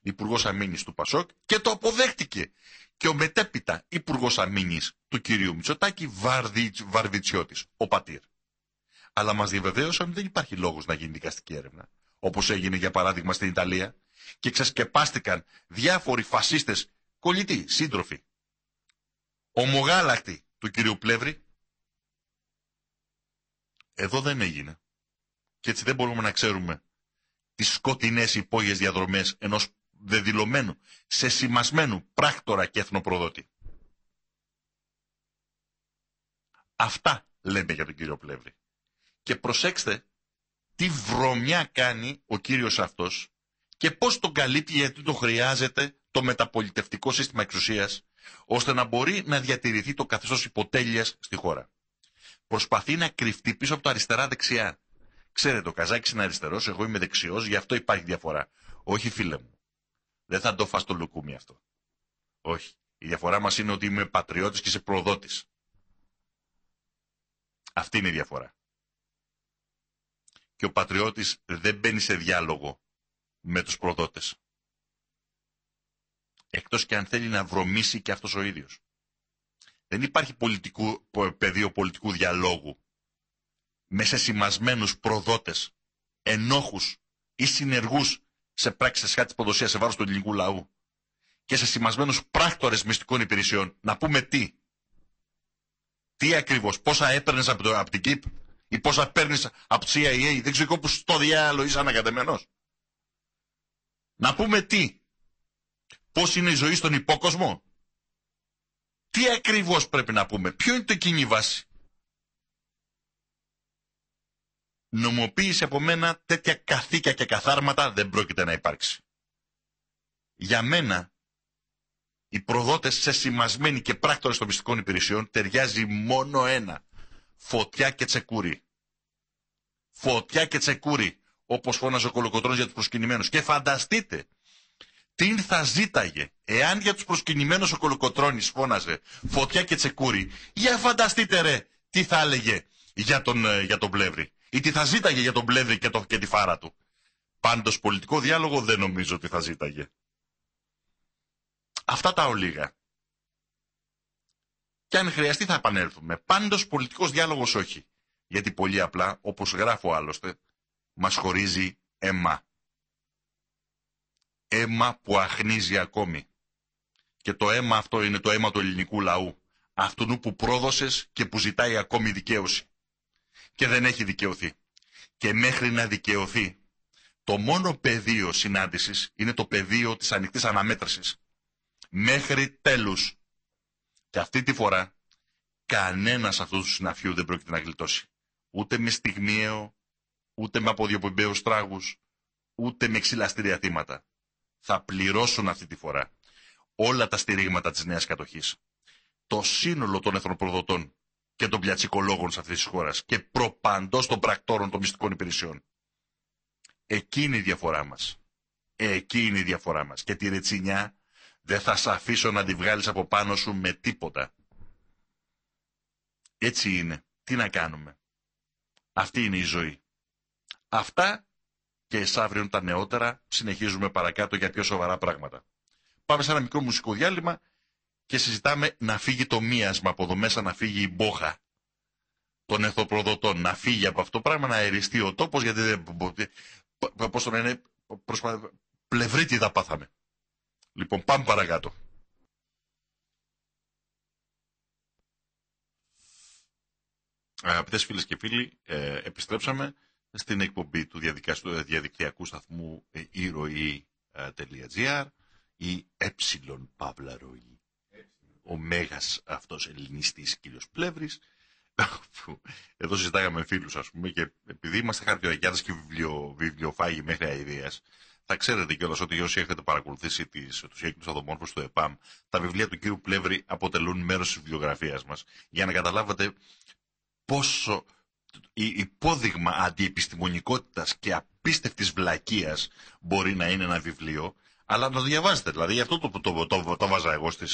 Υπουργός Αμήνης του Πασόκ και το αποδέχτηκε. Και ο μετέπειτα Υπουργός Αμήνης του κυρίου Μητσοτάκη Βαρδιτ, ο πατήρ. Αλλά μας διαβεβαίωσαν ότι δεν υπάρχει λόγος να γίνει δικαστική έρευνα. Όπως έγινε για παράδειγμα στην Ιταλία και ξεσκεπάστηκαν διάφοροι φασίστες, κολλητοί, σύντροφοι, ομογάλακτοι του κυρίου Πλεύρη. Εδώ δεν έγινε. Και έτσι δεν μπορούμε να ξέρουμε τις σκοτεινές υπόγειες διαδρομές ενός δεδηλωμένου, σεσημασμένου πράκτορα και εθνοπροδότη. Αυτά λέμε για τον κύριο Πλεύρη. Και προσέξτε τι βρωμιά κάνει ο κύριος αυτός και πώς τον καλύπτει γιατί το χρειάζεται το μεταπολιτευτικό σύστημα εξουσίας ώστε να μπορεί να διατηρηθεί το καθεστώς υποτέλειας στη χώρα. Προσπαθεί να κρυφτεί πίσω από το αριστερά-δεξιά Ξέρετε, ο Καζάκη είναι αριστερός, εγώ είμαι δεξιός, γι' αυτό υπάρχει διαφορά. Όχι, φίλε μου. Δεν θα το φας το λουκούμι αυτό. Όχι. Η διαφορά μας είναι ότι είμαι πατριώτης και είσαι προδότης. Αυτή είναι η διαφορά. Και ο πατριώτης δεν μπαίνει σε διάλογο με τους προδότες. Εκτός και αν θέλει να βρωμίσει και αυτός ο ίδιος. Δεν υπάρχει πολιτικού, πεδίο πολιτικού διαλόγου με σημασμένου προδότες, ενόχους ή συνεργούς σε πράξεις της χάτης ποδοσίας σε βάρος του ελληνικού λαού και σε σημασμένου πράκτορες μυστικών υπηρεσιών. Να πούμε τι. Τι ακριβώς, πόσα έπαιρνες από, το, από την ΚΙΠ ή πόσα παίρνεις από τη CIA, δεν ξέρω που στο διάλογο είσαι ανακατεμένος. Να πούμε τι. Πώς είναι η ζωή στον υπόκοσμο. Τι ακριβώς πρέπει να πούμε. Ποιο είναι το κοινή βάση. νομοποίηση από μένα τέτοια καθήκια και καθάρματα δεν πρόκειται να υπάρξει. Για μένα, οι προδότες σε σημασμένοι και πράκτορες των μυστικών υπηρεσιών ταιριάζει μόνο ένα. Φωτιά και τσεκούρι. Φωτιά και τσεκούρι, όπως φώναζε ο Κολοκοτρώνης για τους προσκυνημένους. Και φανταστείτε, τι θα ζήταγε, εάν για τους προσκυνημένους ο Κολοκοτρώνης φώναζε φωτιά και τσεκούρι, για φανταστείτε ρε, τι θα έλεγε για τον, ε, για τον πλεύρη ή τι θα ζήταγε για τον πλέδι και, το, και τη φάρα του. Πάντως πολιτικό διάλογο δεν νομίζω ότι θα ζήταγε. Αυτά τα ολίγα. Και αν χρειαστεί θα επανέλθουμε. Πάντως πολιτικός διάλογος όχι. Γιατί πολύ απλά, όπως γράφω άλλωστε, μας χωρίζει αίμα. Αίμα που αχνίζει ακόμη. Και το αίμα αυτό είναι το αίμα του ελληνικού λαού. Αυτού που πρόδωσες και που ζητάει ακόμη δικαίωση και δεν έχει δικαιωθεί. Και μέχρι να δικαιωθεί, το μόνο πεδίο συνάντησης είναι το πεδίο της ανοιχτής αναμέτρησης. Μέχρι τέλους. Και αυτή τη φορά, κανένας αυτούς τους συναφιού δεν πρόκειται να γλιτώσει. Ούτε με στιγμιαίο, ούτε με αποδιοπομπαίους τράγους, ούτε με ξυλαστήρια θύματα. Θα πληρώσουν αυτή τη φορά όλα τα στηρίγματα της νέας κατοχής, Το σύνολο των εθνοπροδοτών και των πιατσικολόγων σε αυτής της χώρας και προπαντός των πρακτόρων των μυστικών υπηρεσιών. είναι η διαφορά μας. Εκεί είναι η διαφορά μας. Και τη ρετσινιά δεν θα σε αφήσω να τη βγάλεις από πάνω σου με τίποτα. Έτσι είναι. Τι να κάνουμε. Αυτή είναι η ζωή. Αυτά και εις τα νεότερα συνεχίζουμε παρακάτω για πιο σοβαρά πράγματα. Πάμε σε ένα μικρό μουσικό διάλειμμα και συζητάμε να φύγει το μίασμα από εδώ μέσα, να φύγει η μπόχα των εθοπροδοτών, να φύγει από αυτό το πράγμα, να αεριστεί ο τόπος, γιατί δεν... Πώς το λένε, πλευρίτιδα πάθαμε. Λοιπόν, πάμε παρακάτω. Αγαπητές φίλες και φίλοι, ε, επιστρέψαμε στην εκπομπή του διαδικτυακού σταθμού ηρωή.gr ή ε, ε, ε παύλα ροή ο μέγας αυτός ελληνιστής κύριος Πλεύρης, εδώ συζητάγαμε φίλους, ας πούμε και επειδή είμαστε χαρτιοαγιάδες και βιβλιο, βιβλιοφάγοι μέχρι αηδίας, θα ξέρετε κιόλας ότι όσοι έχετε παρακολουθήσει τις, τους κύκλους αδομόρφους του ΕΠΑΜ, τα βιβλία του κύριου Πλεύρη αποτελούν μέρος της βιβλιογραφίας μας, για να καταλάβατε πόσο υπόδειγμα αντιεπιστημονικότητας και απίστευτης βλακείας μπορεί να είναι ένα βιβλίο, αλλά να το διαβάσετε. Δηλαδή γι' αυτό το, το, το, το, βάζα εγώ στις.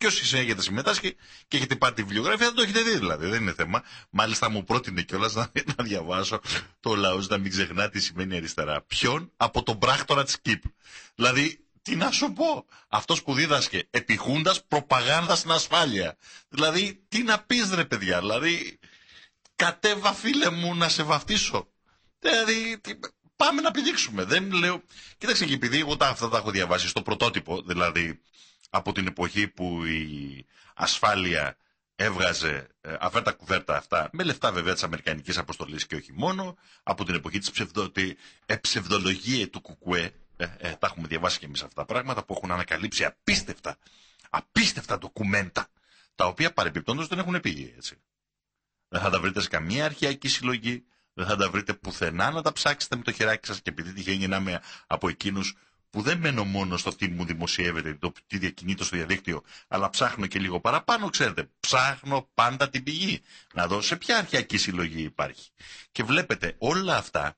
Ε, όσοι έχετε συμμετάσχει και έχετε πάρει τη βιβλιογραφία, δεν το έχετε δει δηλαδή. Δεν είναι θέμα. Μάλιστα μου πρότεινε κιόλας να, να διαβάσω το λαός, να μην ξεχνά τι σημαίνει αριστερά. Ποιον από τον πράκτορα της ΚΙΠ. Δηλαδή τι να σου πω. Αυτός που δίδασκε επιχούντα προπαγάνδας στην ασφάλεια. Δηλαδή τι να πεις ρε παιδιά. Δηλαδή κατέβα φίλε μου να σε βαφτίσω. Δηλαδή, πάμε να πηδήξουμε. Δεν λέω. Κοίταξε και επειδή εγώ τα, αυτά τα έχω διαβάσει στο πρωτότυπο, δηλαδή από την εποχή που η ασφάλεια έβγαζε αυτά ε, αφέρτα κουβέρτα αυτά, με λεφτά βέβαια της Αμερικανικής Αποστολής και όχι μόνο, από την εποχή της ψευδο, ψευδολογία του Κουκουέ. Ε, ε, τα έχουμε διαβάσει και εμείς αυτά τα πράγματα που έχουν ανακαλύψει απίστευτα, απίστευτα ντοκουμέντα, τα οποία παρεμπιπτόντως δεν έχουν πήγει έτσι. Δεν θα τα βρείτε σε καμία αρχαϊκή συλλογή, δεν θα τα βρείτε πουθενά, να τα ψάξετε με το χεράκι σας και επειδή τυχαίνει να είμαι από εκείνους που δεν μένω μόνο στο τι μου δημοσιεύεται, το τι διακινείται στο διαδίκτυο, αλλά ψάχνω και λίγο παραπάνω, ξέρετε, ψάχνω πάντα την πηγή, να δω σε ποια αρχιακή συλλογή υπάρχει. Και βλέπετε, όλα αυτά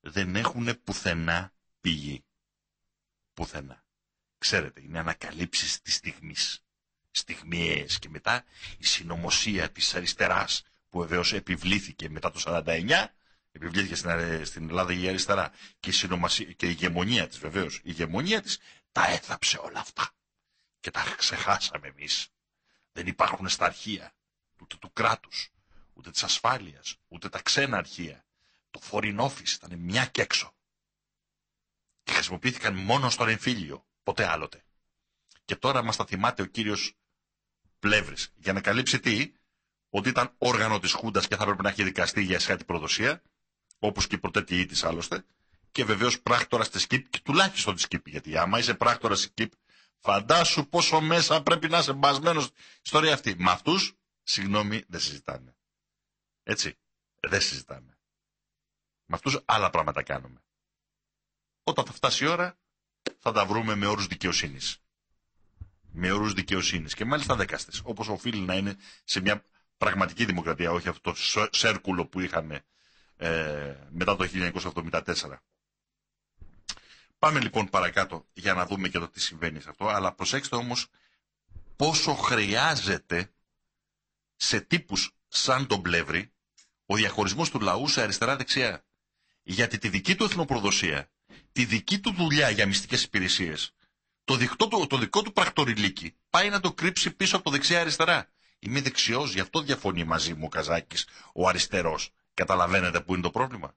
δεν έχουν πουθενά πηγή. Πουθενά. Ξέρετε, είναι ανακαλύψεις της στιγμής. Στιγμιαίες και μετά η συνωμοσία της αριστεράς που βεβαίως επιβλήθηκε μετά το 49, επιβλήθηκε στην, Ελλάδα η αριστερά και η, συνομασία, και η ηγεμονία της βεβαίως, η ηγεμονία της τα έθαψε όλα αυτά και τα ξεχάσαμε εμείς. Δεν υπάρχουν στα αρχεία ούτε του κράτους, ούτε της ασφάλειας, ούτε τα ξένα αρχεία. Το foreign office ήταν μια και έξω και χρησιμοποιήθηκαν μόνο στον εμφύλιο, ποτέ άλλοτε. Και τώρα μας τα θυμάται ο κύριος Πλεύρης για να καλύψει τι, ότι ήταν όργανο της Χούντας και θα έπρεπε να έχει δικαστεί για την προδοσία, όπως και η προτέτειή της άλλωστε, και βεβαίως πράκτορα τη ΚΙΠ και τουλάχιστον τη ΚΙΠ. Γιατί άμα είσαι πράκτορα τη ΚΙΠ, φαντάσου πόσο μέσα πρέπει να είσαι μπασμένος στην ιστορία αυτή. Με αυτούς, συγγνώμη, δεν συζητάμε. Έτσι. Δεν συζητάμε. Με αυτούς άλλα πράγματα κάνουμε. Όταν θα φτάσει η ώρα, θα τα βρούμε με όρους δικαιοσύνης. Με όρους δικαιοσύνης. Και μάλιστα δέκαστες. Όπως οφείλει να είναι σε μια πραγματική δημοκρατία, όχι αυτό το σέρκουλο που είχαμε ε, μετά το 1974. Πάμε λοιπόν παρακάτω για να δούμε και το τι συμβαίνει σε αυτό, αλλά προσέξτε όμως πόσο χρειάζεται σε τύπους σαν τον Πλεύρη ο διαχωρισμός του λαού σε αριστερά-δεξιά. Γιατί τη δική του εθνοπροδοσία, τη δική του δουλειά για μυστικές υπηρεσίες, το, δικό του πρακτοριλίκι πάει να το κρύψει πίσω από το δεξιά-αριστερά. Είμαι δεξιός, γι' αυτό διαφωνεί μαζί μου ο Καζάκης, ο αριστερός. Καταλαβαίνετε πού είναι το πρόβλημα.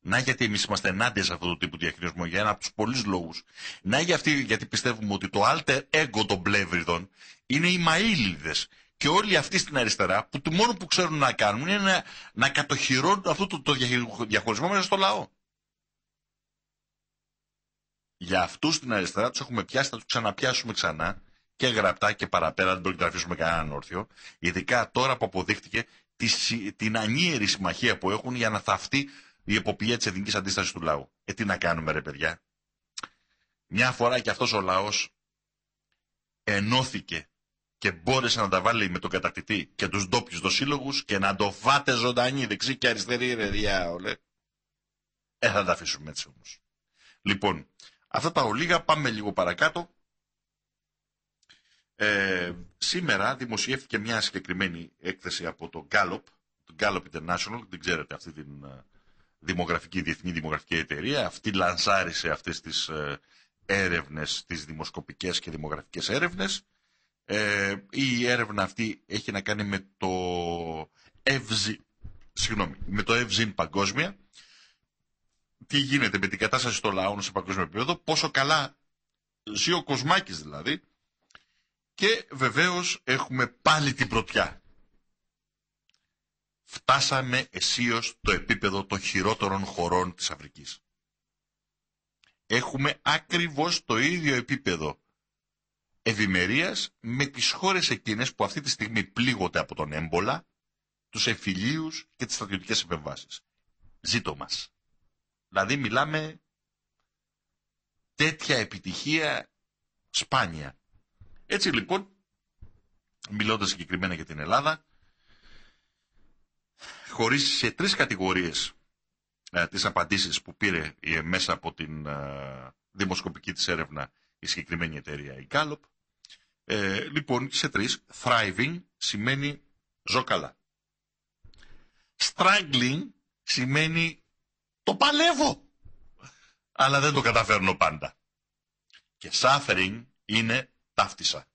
Να γιατί εμείς είμαστε ενάντια σε αυτό το τύπο διαχειρισμό για ένα από τους πολλούς λόγους. Να γιατί, γιατί πιστεύουμε ότι το alter ego των πλεύριδων είναι οι μαήλιδε. Και όλοι αυτοί στην αριστερά που το μόνο που ξέρουν να κάνουν είναι να, να κατοχυρώνουν αυτό το, το διαχωρισμό μέσα στο λαό. Για αυτούς στην αριστερά τους έχουμε πιάσει, θα τους ξαναπιάσουμε ξανά και γραπτά και παραπέρα, δεν πρόκειται να αφήσουμε κανέναν όρθιο. Ειδικά τώρα που αποδείχτηκε την ανίερη συμμαχία που έχουν για να θαυτεί η εποπτεία της εθνικής αντίστασης του λαού. Ε, τι να κάνουμε, ρε παιδιά. Μια φορά και αυτός ο λαός ενώθηκε και μπόρεσε να τα βάλει με τον κατακτητή και τους ντόπιους δοσύλλογου και να το φάτε ζωντανή δεξί και αριστερή, ρε διάολε. Ε, θα τα αφήσουμε έτσι όμως. Λοιπόν, αυτά τα ολίγα πάμε λίγο παρακάτω ε, σήμερα δημοσιεύτηκε μια συγκεκριμένη έκθεση από το Gallup, το Gallup International, την ξέρετε αυτή την ε, δημογραφική, διεθνή δημογραφική εταιρεία. Αυτή λανσάρισε αυτές τις ε, έρευνες, τις δημοσκοπικές και δημογραφικές έρευνες. Ε, η έρευνα αυτή έχει να κάνει με το ευζη, συγγνώμη, με το ευζήν παγκόσμια. Τι γίνεται με την κατάσταση των λαών σε παγκόσμιο επίπεδο, πόσο καλά ζει ο Κοσμάκης δηλαδή, και βεβαίως έχουμε πάλι την πρωτιά. Φτάσαμε αισίως το επίπεδο των χειρότερων χωρών της Αφρικής. Έχουμε ακριβώς το ίδιο επίπεδο ευημερίας με τις χώρες εκείνες που αυτή τη στιγμή πλήγονται από τον έμπολα, τους εφηλίους και τις στρατιωτικές επεμβάσεις. Ζήτω μας. Δηλαδή μιλάμε τέτοια επιτυχία σπάνια. Έτσι λοιπόν, μιλώντας συγκεκριμένα για την Ελλάδα, χωρίς σε τρεις κατηγορίες ε, τις απαντήσεις που πήρε ε, μέσα από την ε, δημοσκοπική της έρευνα η συγκεκριμένη εταιρεία, η Gallup, ε, λοιπόν, σε τρεις, thriving σημαίνει ζω καλά. Struggling σημαίνει το παλεύω, αλλά δεν το καταφέρνω πάντα. Και suffering είναι Ταύτισα.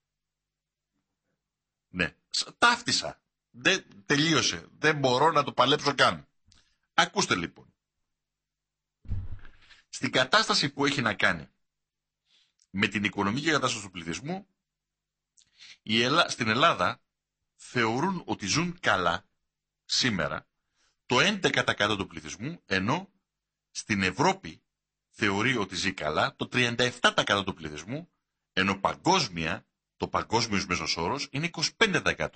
Ναι. Ταύτισα. Δεν τελείωσε. Δεν μπορώ να το παλέψω καν. Ακούστε λοιπόν. Στην κατάσταση που έχει να κάνει με την οικονομική κατάσταση του πληθυσμού, η Ελλά... στην Ελλάδα θεωρούν ότι ζουν καλά σήμερα το 11% του πληθυσμού, ενώ στην Ευρώπη θεωρεί ότι ζει καλά το 37% του πληθυσμού, ενώ παγκόσμια, το παγκόσμιο μέσος όρος είναι 25%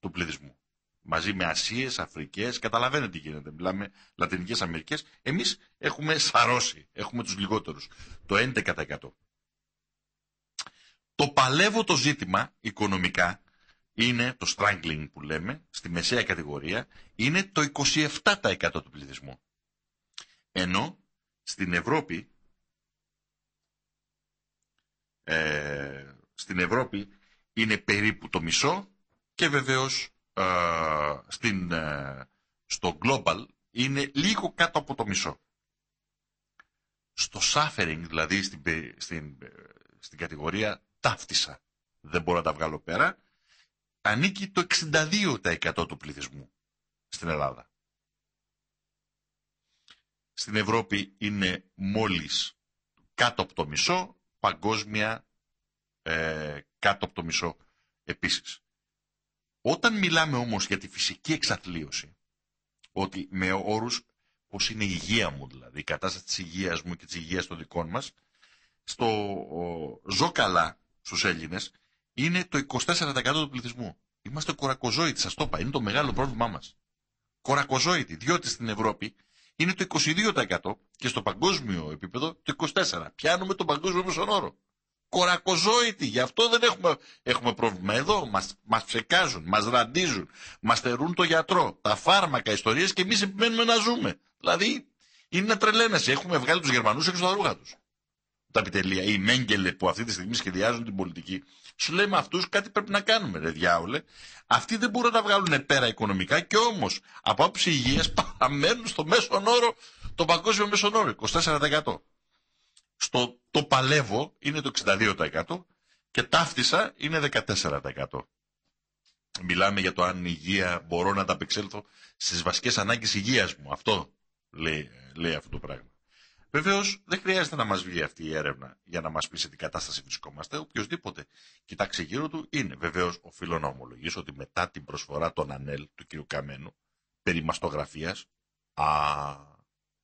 του πληθυσμού. Μαζί με Ασίες, Αφρικές, καταλαβαίνετε τι γίνεται. Μιλάμε Λατινικές Αμερικές. Εμείς έχουμε σαρώσει. Έχουμε τους λιγότερους. Το 11%. Το παλεύω το ζήτημα οικονομικά είναι το strangling που λέμε, στη μεσαία κατηγορία, είναι το 27% του πληθυσμού. Ενώ στην Ευρώπη ε, στην Ευρώπη είναι περίπου το μισό και βεβαίως ε, ε, στο global είναι λίγο κάτω από το μισό. Στο suffering, δηλαδή στην, στην, ε, στην κατηγορία ταύτισα, δεν μπορώ να τα βγάλω πέρα, ανήκει το 62% του πληθυσμού στην Ελλάδα. Στην Ευρώπη είναι μόλις κάτω από το μισό, παγκόσμια ε, κάτω από το μισό επίσης. Όταν μιλάμε όμως για τη φυσική εξαθλίωση, ότι με όρους πώς είναι η υγεία μου δηλαδή, η κατάσταση της υγείας μου και της υγείας των δικών μας, στο ζω καλά στους Έλληνες είναι το 24% του πληθυσμού. Είμαστε κορακοζόητοι, σας το είπα, είναι το μεγάλο πρόβλημά μας. Κορακοζόητοι, διότι στην Ευρώπη είναι το 22% και στο παγκόσμιο επίπεδο το 24%. Πιάνουμε τον παγκόσμιο μέσον όρο. Κορακοζόητη, γι' αυτό δεν έχουμε, έχουμε πρόβλημα. Εδώ μας, μας ψεκάζουν, μας ραντίζουν, μας θερούν το γιατρό, τα φάρμακα, ιστορίες και εμείς επιμένουμε να ζούμε. Δηλαδή είναι να Έχουμε βγάλει τους Γερμανούς έξω τα ρούχα τους τα επιτελεία, οι Μέγκελε που αυτή τη στιγμή σχεδιάζουν την πολιτική, σου λέει με αυτούς κάτι πρέπει να κάνουμε, ρε διάολε. Αυτοί δεν μπορούν να τα βγάλουν πέρα οικονομικά και όμως από άποψη υγείας παραμένουν στο μέσον όρο, το παγκόσμιο μέσον όρο, 24%. Στο το παλεύω είναι το 62% και ταύτισα είναι 14%. Μιλάμε για το αν υγεία μπορώ να τα απεξέλθω στις βασικές ανάγκες υγείας μου. Αυτό λέει αυτό το πράγμα. Βεβαίως, δεν χρειάζεται να μας βγει αυτή η έρευνα για να μας πει σε τι κατάσταση βρισκόμαστε. Οποιοδήποτε κοιτάξει γύρω του είναι. Βεβαίως, οφείλω να ομολογήσω ότι μετά την προσφορά των Ανέλ του κ. Καμένου περί μαστογραφίας, α,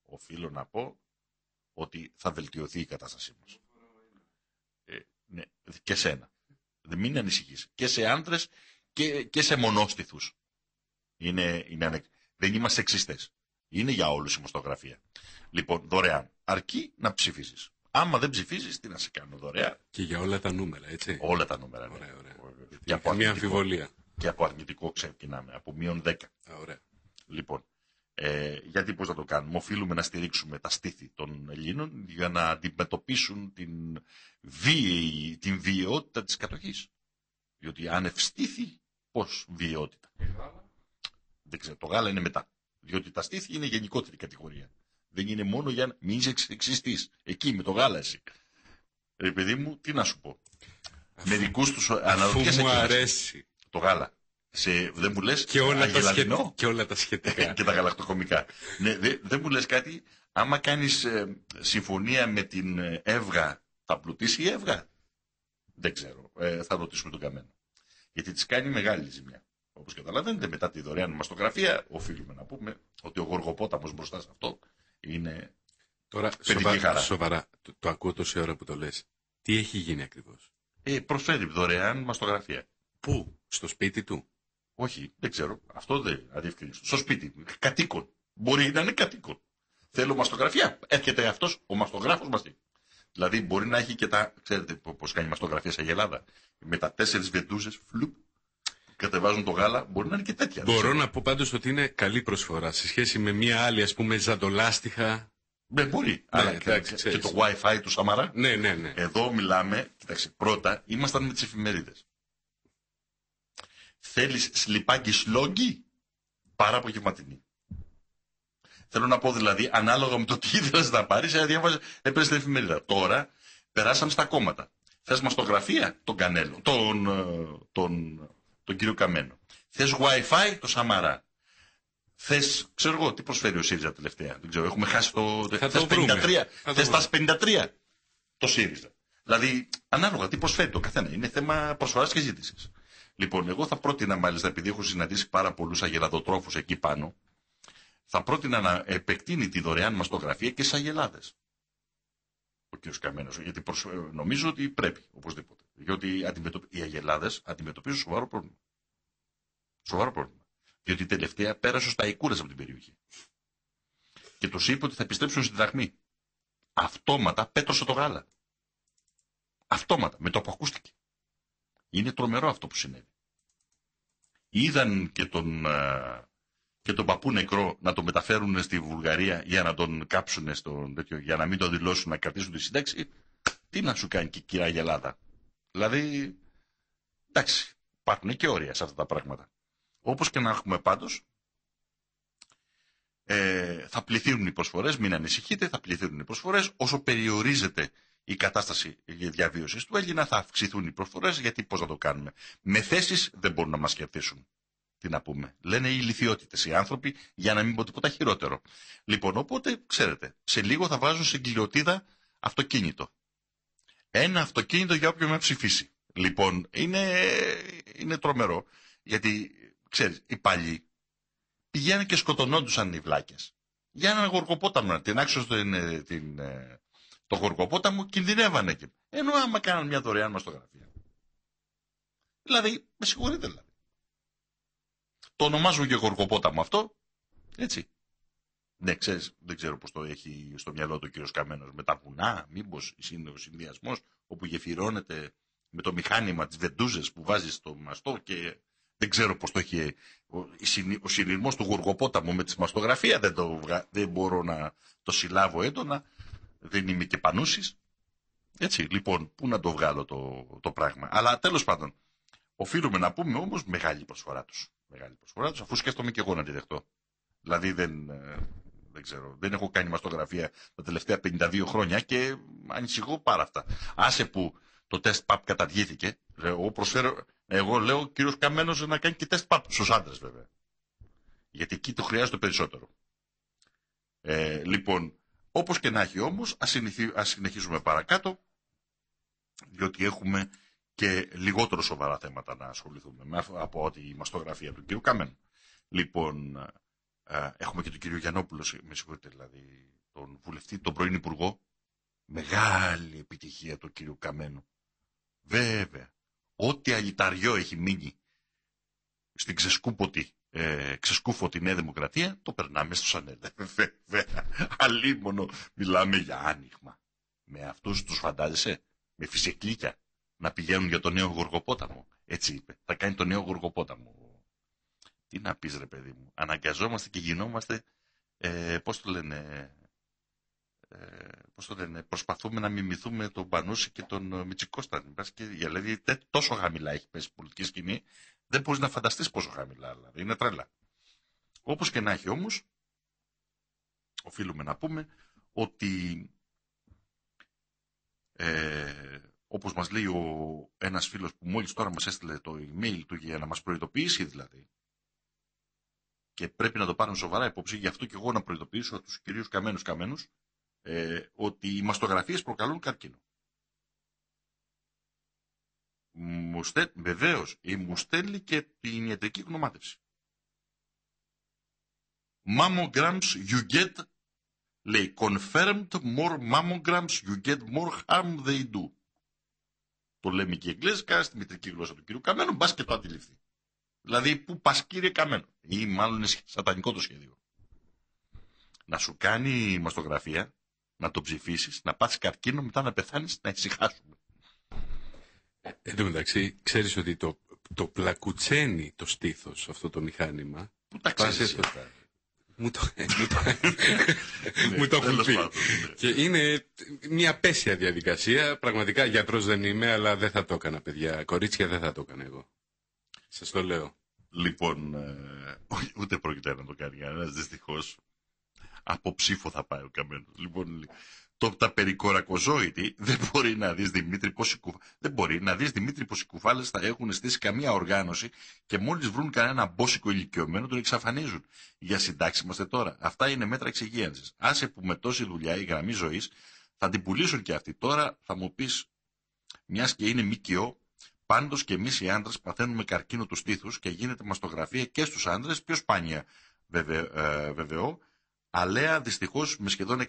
οφείλω να πω ότι θα βελτιωθεί η κατάστασή μας. Ε, ναι, και σε ένα. Δεν μην ανησυχείς. Και σε άντρες και, και σε μονόστιθους. Είναι, είναι Δεν είμαστε εξιστές. Είναι για όλους η μοστογραφία. Λοιπόν, δωρεάν. Αρκεί να ψηφίζεις. Άμα δεν ψηφίζεις, τι να σε κάνω δωρεάν. Και για όλα τα νούμερα, έτσι. Όλα τα νούμερα. Ναι. Ωραία, ωραία. Και από μια αμφιβολία. Και από αρνητικό ξεκινάμε. Από μείον 10. Ωραία. Λοιπόν, ε, γιατί πώς να το κάνουμε. Οφείλουμε να στηρίξουμε τα στήθη των Ελλήνων για να αντιμετωπίσουν την, βίαιη, την βιαιότητα της κατοχής. Διότι αν ευστήθη, πώς βιαιότητα. Δεν ξέρω, το γάλα είναι μετά. Διότι τα στήθη είναι γενικότερη κατηγορία. Δεν είναι μόνο για μην είσαι εξιστής. Εκεί με το γάλα εσύ. Ρε παιδί μου, τι να σου πω. Μερικούς τους αναρωτιέσαι. Μου αρέσει. Το γάλα. Σε, δεν μου λες. Και, όλα τα σχετικά. και όλα τα σχετικά. και τα γαλακτοκομικά. Ναι, δεν μου λες κάτι. Άμα κάνεις ε, συμφωνία με την ε, Εύγα, θα πλουτίσει η Εύγα. Δεν ξέρω. Ε, θα ρωτήσουμε τον Καμένο. Γιατί της κάνει μεγάλη ζημιά. Όπως καταλαβαίνετε, μετά τη δωρεάν μαστογραφία, οφείλουμε να πούμε ότι ο γοργοπόταμος μπροστά σε αυτό είναι. Τώρα, σοβα, χαρά. σοβαρά, το, το ακούω τόση ώρα που το λες. Τι έχει γίνει ακριβώς. Ε, προσφέρει δωρεάν μαστογραφία. Πού, στο σπίτι του. Όχι, δεν ξέρω. Αυτό δεν αδιευκρινίζω. Στο σπίτι, κατοίκον. Μπορεί να είναι κατοίκον. Θέλω μαστογραφία. Έρχεται αυτός ο μαστογράφος μαζί. Δηλαδή μπορεί να έχει και τα. Ξέρετε πώς κάνει μαστογραφία σε Ελλάδα. Με τα τέσσερις βεντούζε, φλουπ, κατεβάζουν το γάλα, μπορεί να είναι και τέτοια. Μπορώ να πω πάντως ότι είναι καλή προσφορά σε σχέση με μια άλλη, ας πούμε, ζαντολάστιχα. Με ναι, μπορεί. Ναι, αλλά και, και το WiFi του Σαμαρά. Ναι, ναι, ναι. Εδώ μιλάμε, κοιτάξτε, πρώτα ήμασταν με τις εφημερίδες. Θέλεις σλιπάκι σλόγγι, πάρα απογευματινή. Θέλω να πω δηλαδή, ανάλογα με το τι ήθελε να πάρεις, ε, διάβαζε, έπαιρνες την εφημερίδα. Τώρα περάσαμε στα κόμματα. Θες μαστογραφία τον Κανέλο, τον, ε, τον τον κύριο Καμένο. Θες WiFi το Σαμαρά. Θες, ξέρω εγώ, τι προσφέρει ο ΣΥΡΙΖΑ τελευταία. Δεν ξέρω, έχουμε χάσει το. Θε 53. Θε τα 53 το ΣΥΡΙΖΑ. Δηλαδή, ανάλογα τι προσφέρει το καθένα. Είναι θέμα προσφοράς και ζήτησης. Λοιπόν, εγώ θα πρότεινα μάλιστα, επειδή έχω συναντήσει πάρα πολλούς αγελαδοτρόφους εκεί πάνω, θα πρότεινα να επεκτείνει τη δωρεάν μαστογραφία και στι αγελάδες ο κ. Καμένος. Γιατί ε, νομίζω ότι πρέπει οπωσδήποτε. Διότι οι Αγελάδες αντιμετωπίζουν σοβαρό πρόβλημα. Σοβαρό πρόβλημα. Διότι τελευταία πέρασε στα Σταϊκούρα από την περιοχή. Και του είπε ότι θα επιστρέψουν στην δαχμή. Αυτόματα πέτρωσε το γάλα. Αυτόματα, με το που ακούστηκε. Είναι τρομερό αυτό που συνέβη. Είδαν και τον ε, και τον παππού νεκρό να τον μεταφέρουν στη Βουλγαρία για να τον κάψουν στο τέτοιο, για να μην τον δηλώσουν να κρατήσουν τη σύνταξη, τι να σου κάνει και η κυρία Γελάδα. Δηλαδή, εντάξει, υπάρχουν και όρια σε αυτά τα πράγματα. Όπως και να έχουμε πάντως, ε, θα πληθύνουν οι προσφορές, μην ανησυχείτε, θα πληθύνουν οι προσφορές, Όσο περιορίζεται η κατάσταση διαβίωσης του Έλληνα θα αυξηθούν οι προσφορές γιατί πώς να το κάνουμε. Με θέσεις δεν μπορούν να μας κερδίσουν τι να πούμε. Λένε οι λυθιότητες οι άνθρωποι, για να μην πω τίποτα χειρότερο. Λοιπόν, οπότε, ξέρετε, σε λίγο θα βάζουν σε κλειωτίδα αυτοκίνητο. Ένα αυτοκίνητο για όποιον με ψηφίσει. Λοιπόν, είναι, είναι τρομερό, γιατί, ξέρεις, οι παλιοί πηγαίνουν και σκοτωνόντουσαν οι βλάκες. Για έναν γοργοπόταμο να την στην, ε, την, ε, το γοργοπόταμο, κινδυνεύανε και. Ενώ άμα κάναν μια δωρεάν μαστογραφία. Δηλαδή, με συγχωρείτε, δηλαδή. Το ονομάζουν και γοργοπόταμο αυτό. Έτσι. Ναι, ξέρεις, δεν ξέρω πώς το έχει στο μυαλό του ο κύριος Καμένος. Με τα βουνά, μήπως είναι ο συνδυασμός όπου γεφυρώνεται με το μηχάνημα της βεντούζες που βάζει στο μαστό και δεν ξέρω πώς το έχει. Ο συνειρμός του γοργοπόταμου με τη μαστογραφία δεν, το, δεν μπορώ να το συλλάβω έντονα. Δεν είμαι και πανούσης. Έτσι, λοιπόν, πού να το βγάλω το, το πράγμα. Αλλά τέλος πάντων, οφείλουμε να πούμε όμως μεγάλη προσφορά τους μεγάλη προσφορά τους, αφού σκέφτομαι και εγώ να τη δεχτώ. Δηλαδή δεν, ε, δεν ξέρω, δεν έχω κάνει μαστογραφία τα τελευταία 52 χρόνια και ανησυχώ πάρα αυτά. Άσε που το τεστ παπ καταργήθηκε, ε, εγώ εγώ λέω ο κύριος Καμένος να κάνει και τεστ παπ στους άντρες βέβαια. Γιατί εκεί το χρειάζεται περισσότερο. Ε, λοιπόν, όπως και να έχει όμως, ας συνεχίσουμε παρακάτω, διότι έχουμε και λιγότερο σοβαρά θέματα να ασχοληθούμε από ότι η μαστογραφία του κ. Καμένου. Λοιπόν, ε, έχουμε και τον κύριο Γιαννόπουλο, με συγχωρείτε δηλαδή, τον βουλευτή, τον πρώην υπουργό. Μεγάλη επιτυχία του κύριου Καμένου. Βέβαια, ό,τι αλληταριό έχει μείνει στην ξεσκούποτη, ε, ξεσκούφωτη Νέα Δημοκρατία, το περνάμε στους Σανέλε. Βέβαια, αλίμονο μιλάμε για άνοιγμα. Με αυτούς τους φαντάζεσαι, με φυσικλίκια να πηγαίνουν για τον νέο γοργοπόταμο. Έτσι είπε. Θα κάνει τον νέο γοργοπόταμο. Τι να πεις ρε παιδί μου. Αναγκαζόμαστε και γινόμαστε, ε, πώς το λένε, ε, πώς το λένε, προσπαθούμε να μιμηθούμε τον Πανούση και τον ε, Μητσικώσταν. Δηλαδή τόσο χαμηλά έχει πέσει η πολιτική σκηνή, δεν μπορείς να φανταστείς πόσο χαμηλά. Δηλαδή. Είναι τρέλα. Όπως και να έχει όμως, οφείλουμε να πούμε ότι ε, όπως μας λέει ο, ένας φίλος που μόλις τώρα μας έστειλε το email του για να μας προειδοποιήσει δηλαδή, και πρέπει να το πάρουν σοβαρά υπόψη, γι' αυτό και εγώ να προειδοποιήσω τους κυρίους καμένους καμένους, ε, ότι οι μαστογραφίες προκαλούν καρκίνο. Βεβαίω βεβαίως, μου στέλνει και την ιατρική γνωμάτευση. Mammograms you get, λέει, confirmed more mammograms you get more harm they do πολέμικη εγγλέζικα, στη μητρική γλώσσα του κυρίου Καμένου, μπας και το αντιληφθεί. Δηλαδή, πού πας κύριε Καμένο. Ή μάλλον είναι σατανικό το σχέδιο. Να σου κάνει μαστογραφία, να το ψηφίσεις, να πάθεις καρκίνο, μετά να πεθάνεις, να ησυχάσουμε. Ε, εν τω μεταξύ, ξέρεις ότι το, το πλακουτσένει το στήθος αυτό το μηχάνημα. Πού τα ξέρεις. Μου το, ε, ναι, μου το έχουν πει. Ναι. Και είναι μια πέσια διαδικασία. Πραγματικά γιατρός δεν είμαι, αλλά δεν θα το έκανα, παιδιά. Κορίτσια δεν θα το έκανα εγώ. Σας το λέω. Λοιπόν, ε, ούτε πρόκειται να το κάνει κανένας, δυστυχώς. Από ψήφο θα πάει ο καμένος. Λοιπόν, το, τα περικορακοζόητη, δεν μπορεί να δεις Δημήτρη πως δεν μπορεί να Δημήτρη οι κουφάλες θα έχουν στήσει καμία οργάνωση και μόλις βρουν κανένα μπόσικο ηλικιωμένο τον εξαφανίζουν. Για συντάξεις είμαστε τώρα. Αυτά είναι μέτρα εξυγίανσης. Άσε που με τόση δουλειά η γραμμή ζωής θα την πουλήσουν και αυτοί. Τώρα θα μου πεις, μιας και είναι μικιό, πάντως και εμείς οι άντρες παθαίνουμε καρκίνο τους στήθους και γίνεται μαστογραφία και στους άντρες πιο σπάνια ε, βεβαιώ, Αλέα δυστυχώς με σχεδόν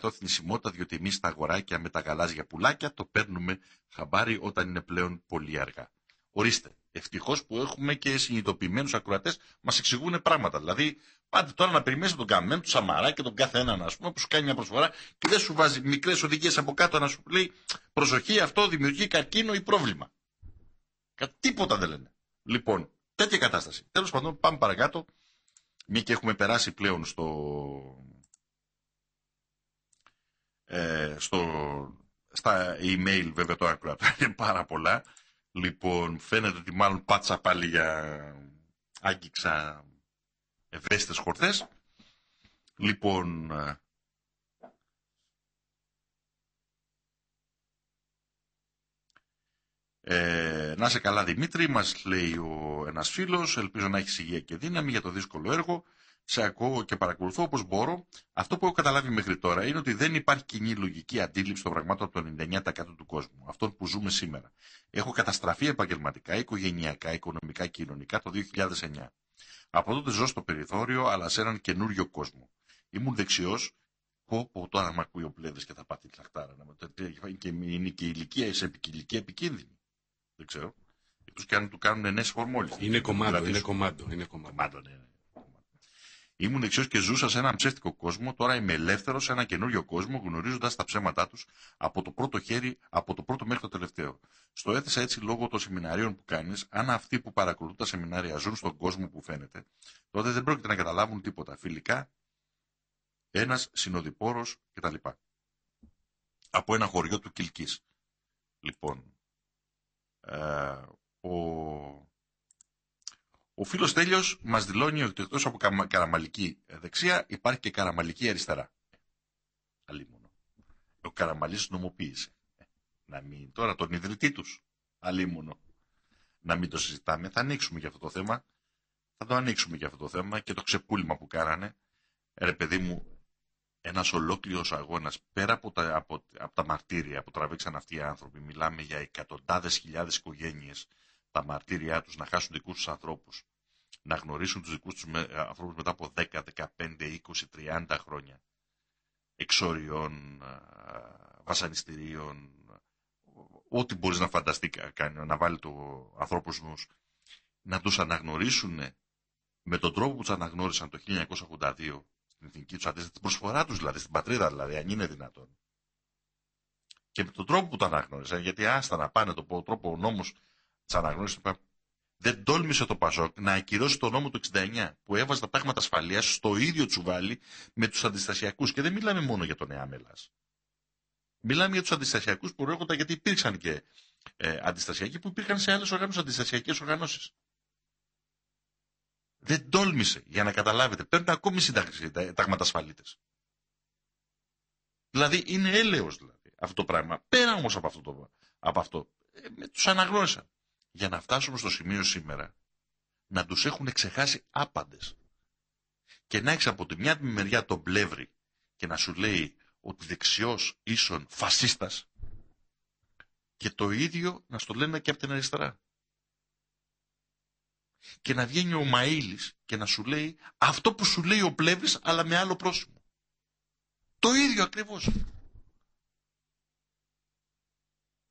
100% θνησιμότητα, διότι εμείς τα αγοράκια με τα γαλάζια πουλάκια το παίρνουμε χαμπάρι όταν είναι πλέον πολύ αργά. Ορίστε, ευτυχώς που έχουμε και συνειδητοποιημένους ακροατές μας εξηγούν πράγματα. Δηλαδή, πάτε τώρα να περιμένει τον Καμένο, του Σαμαρά και τον κάθε έναν, ας πούμε, που σου κάνει μια προσφορά και δεν σου βάζει μικρές οδηγίες από κάτω να σου λέει προσοχή, αυτό δημιουργεί καρκίνο ή πρόβλημα. Κα, τίποτα δεν λένε. Λοιπόν, τέτοια κατάσταση. Τέλος πάντων, πάμε παρακάτω. Μη και έχουμε περάσει πλέον στο, ε, στο, στα email βέβαια το άκουρα είναι πάρα πολλά. Λοιπόν, φαίνεται ότι μάλλον πάτσα πάλι για άγγιξα ευαίσθητες χορτές. Λοιπόν, Ε, να σε καλά Δημήτρη, μας λέει ο, ένας φίλος, ελπίζω να έχεις υγεία και δύναμη για το δύσκολο έργο. Σε ακούω και παρακολουθώ όπως μπορώ. Αυτό που έχω καταλάβει μέχρι τώρα είναι ότι δεν υπάρχει κοινή λογική αντίληψη των πραγμάτων από το 99% του κόσμου, αυτών που ζούμε σήμερα. Έχω καταστραφεί επαγγελματικά, οικογενειακά, οικονομικά, κοινωνικά το 2009. Από τότε ζω στο περιθώριο, αλλά σε έναν καινούριο κόσμο. Ήμουν δεξιός, πω, πω τώρα με ακούει ο πλέδε και θα πάθει τη λαχτάρα. Είναι και η ηλικία, επικίνδυνη. Δεν ξέρω. Εκτός και αν του κάνουν ενέσει φορμόλη. Είναι δηλαδή, κομμάτι. Δηλαδή είναι κομμάτι. Είναι κομμάτι. Ναι, ναι, ναι Ήμουν δεξιός και ζούσα σε έναν ψεύτικο κόσμο, τώρα είμαι ελεύθερος σε ένα καινούριο κόσμο, γνωρίζοντας τα ψέματά τους από το πρώτο χέρι, από το πρώτο μέχρι το τελευταίο. Στο έθεσα έτσι λόγω των σεμιναρίων που κάνεις, αν αυτοί που παρακολουθούν τα σεμινάρια ζουν στον κόσμο που φαίνεται, τότε δεν πρόκειται να καταλάβουν τίποτα. Φιλικά, ένας συνοδοιπόρος κτλ. Από ένα χωριό του Κυλκής. Λοιπόν, ε, ο, ο φίλος Τέλειος μας δηλώνει ότι εκτός από καραμαλική δεξιά υπάρχει και καραμαλική αριστερά. Αλίμονο. Ο Καραμαλής νομοποίησε. Να μην τώρα τον ιδρυτή τους. Αλίμονο. Να μην το συζητάμε. Θα ανοίξουμε για αυτό το θέμα. Θα το ανοίξουμε για αυτό το θέμα και το ξεπούλημα που κάνανε. Ρε παιδί μου, ένας ολόκληρος αγώνας, πέρα από τα, από, από τα μαρτύρια που τραβήξαν αυτοί οι άνθρωποι, μιλάμε για εκατοντάδες χιλιάδες οικογένειες τα μαρτύρια τους, να χάσουν δικούς τους ανθρώπους, να γνωρίσουν τους δικούς τους ανθρώπους μετά από 10, 15, 20, 30 χρόνια εξόριων, βασανιστήριων, ό,τι μπορείς να φανταστεί κάνει, να βάλει το ανθρώπους νους, να τους αναγνωρίσουν με τον τρόπο που τους αναγνώρισαν το 1982 στην εθνική τους την προσφορά τους δηλαδή, στην πατρίδα δηλαδή, αν είναι δυνατόν. Και με τον τρόπο που το αναγνώρισαν, γιατί άστα να πάνε το τρόπο ο νόμος της αναγνώρισης δεν τόλμησε το Πασόκ να ακυρώσει το νόμο του 69 που έβαζε τα πράγματα ασφαλείας στο ίδιο τσουβάλι με τους αντιστασιακούς. Και δεν μιλάμε μόνο για τον Εάμελα. Μιλάμε για τους αντιστασιακούς που προέρχονταν γιατί υπήρξαν και ε, αντιστασιακοί που υπήρχαν σε άλλες οργάνωσεις, αντιστασιακές οργανώσεις δεν τόλμησε για να καταλάβετε. Παίρνουν ακόμη συντάξεις τα ασφαλίτες. Δηλαδή είναι έλεος δηλαδή, αυτό το πράγμα. Πέρα όμως από αυτό, το, από αυτό ε, τους αναγνώρισαν. Για να φτάσουμε στο σημείο σήμερα να τους έχουν ξεχάσει άπαντες. Και να έχεις από τη μια μεριά τον πλεύρη και να σου λέει ότι δεξιός ίσον φασίστας. και το ίδιο να στο λένε και από την αριστερά και να βγαίνει ο Μαΐλης και να σου λέει αυτό που σου λέει ο Πλεύρης αλλά με άλλο πρόσωπο Το ίδιο ακριβώς.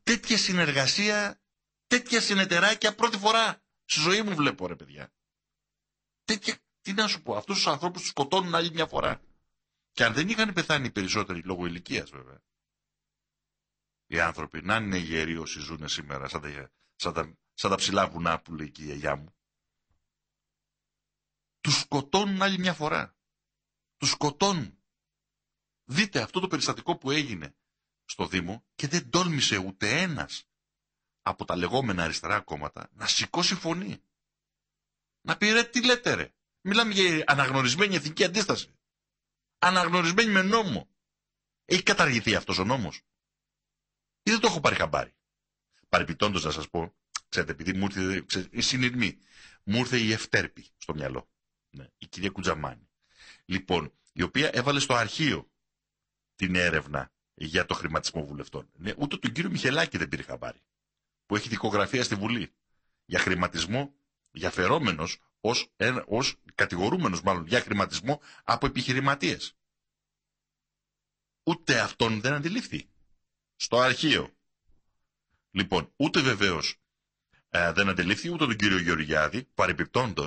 Τέτοια συνεργασία, τέτοια συνεταιράκια πρώτη φορά στη ζωή μου βλέπω ρε παιδιά. Τέτοια, τι να σου πω, αυτούς τους ανθρώπους τους σκοτώνουν άλλη μια φορά. Και αν δεν είχαν πεθάνει περισσότεροι λόγω ηλικίας, βέβαια. Οι άνθρωποι να είναι γεροί όσοι ζουν σήμερα σαν τα, σαν σαν τα ψηλά βουνά που λέει και η γιαγιά μου τους σκοτώνουν άλλη μια φορά. Τους σκοτώνουν. Δείτε αυτό το περιστατικό που έγινε στο Δήμο και δεν τόλμησε ούτε ένας από τα λεγόμενα αριστερά κόμματα να σηκώσει φωνή. Να πει ρε τι λέτε ρε. Μιλάμε για αναγνωρισμένη εθνική αντίσταση. Αναγνωρισμένη με νόμο. Έχει καταργηθεί αυτός ο νόμος. Ή δεν το έχω πάρει χαμπάρι. Παρεπιτώντας να σας πω, ξέρετε επειδή μου ήρθε η συνειρμή, μου ήρθε η ευτέρπη στο μυαλό. Ναι, η κυρία Κουτζαμάνη. Λοιπόν, η οποία έβαλε στο αρχείο την έρευνα για το χρηματισμό βουλευτών. Ναι, ούτε τον κύριο Μιχελάκη δεν πήρε χαμπάρι. Που έχει δικογραφία στη Βουλή. Για χρηματισμό, για φερόμενο ω ως κατηγορούμενος μάλλον για χρηματισμό από επιχειρηματίες. Ούτε αυτόν δεν αντιλήφθη. Στο αρχείο. Λοιπόν, ούτε βεβαίως ε, δεν αντιλήφθη ούτε τον κύριο Γεωργιάδη, παρεμπιπτόντο,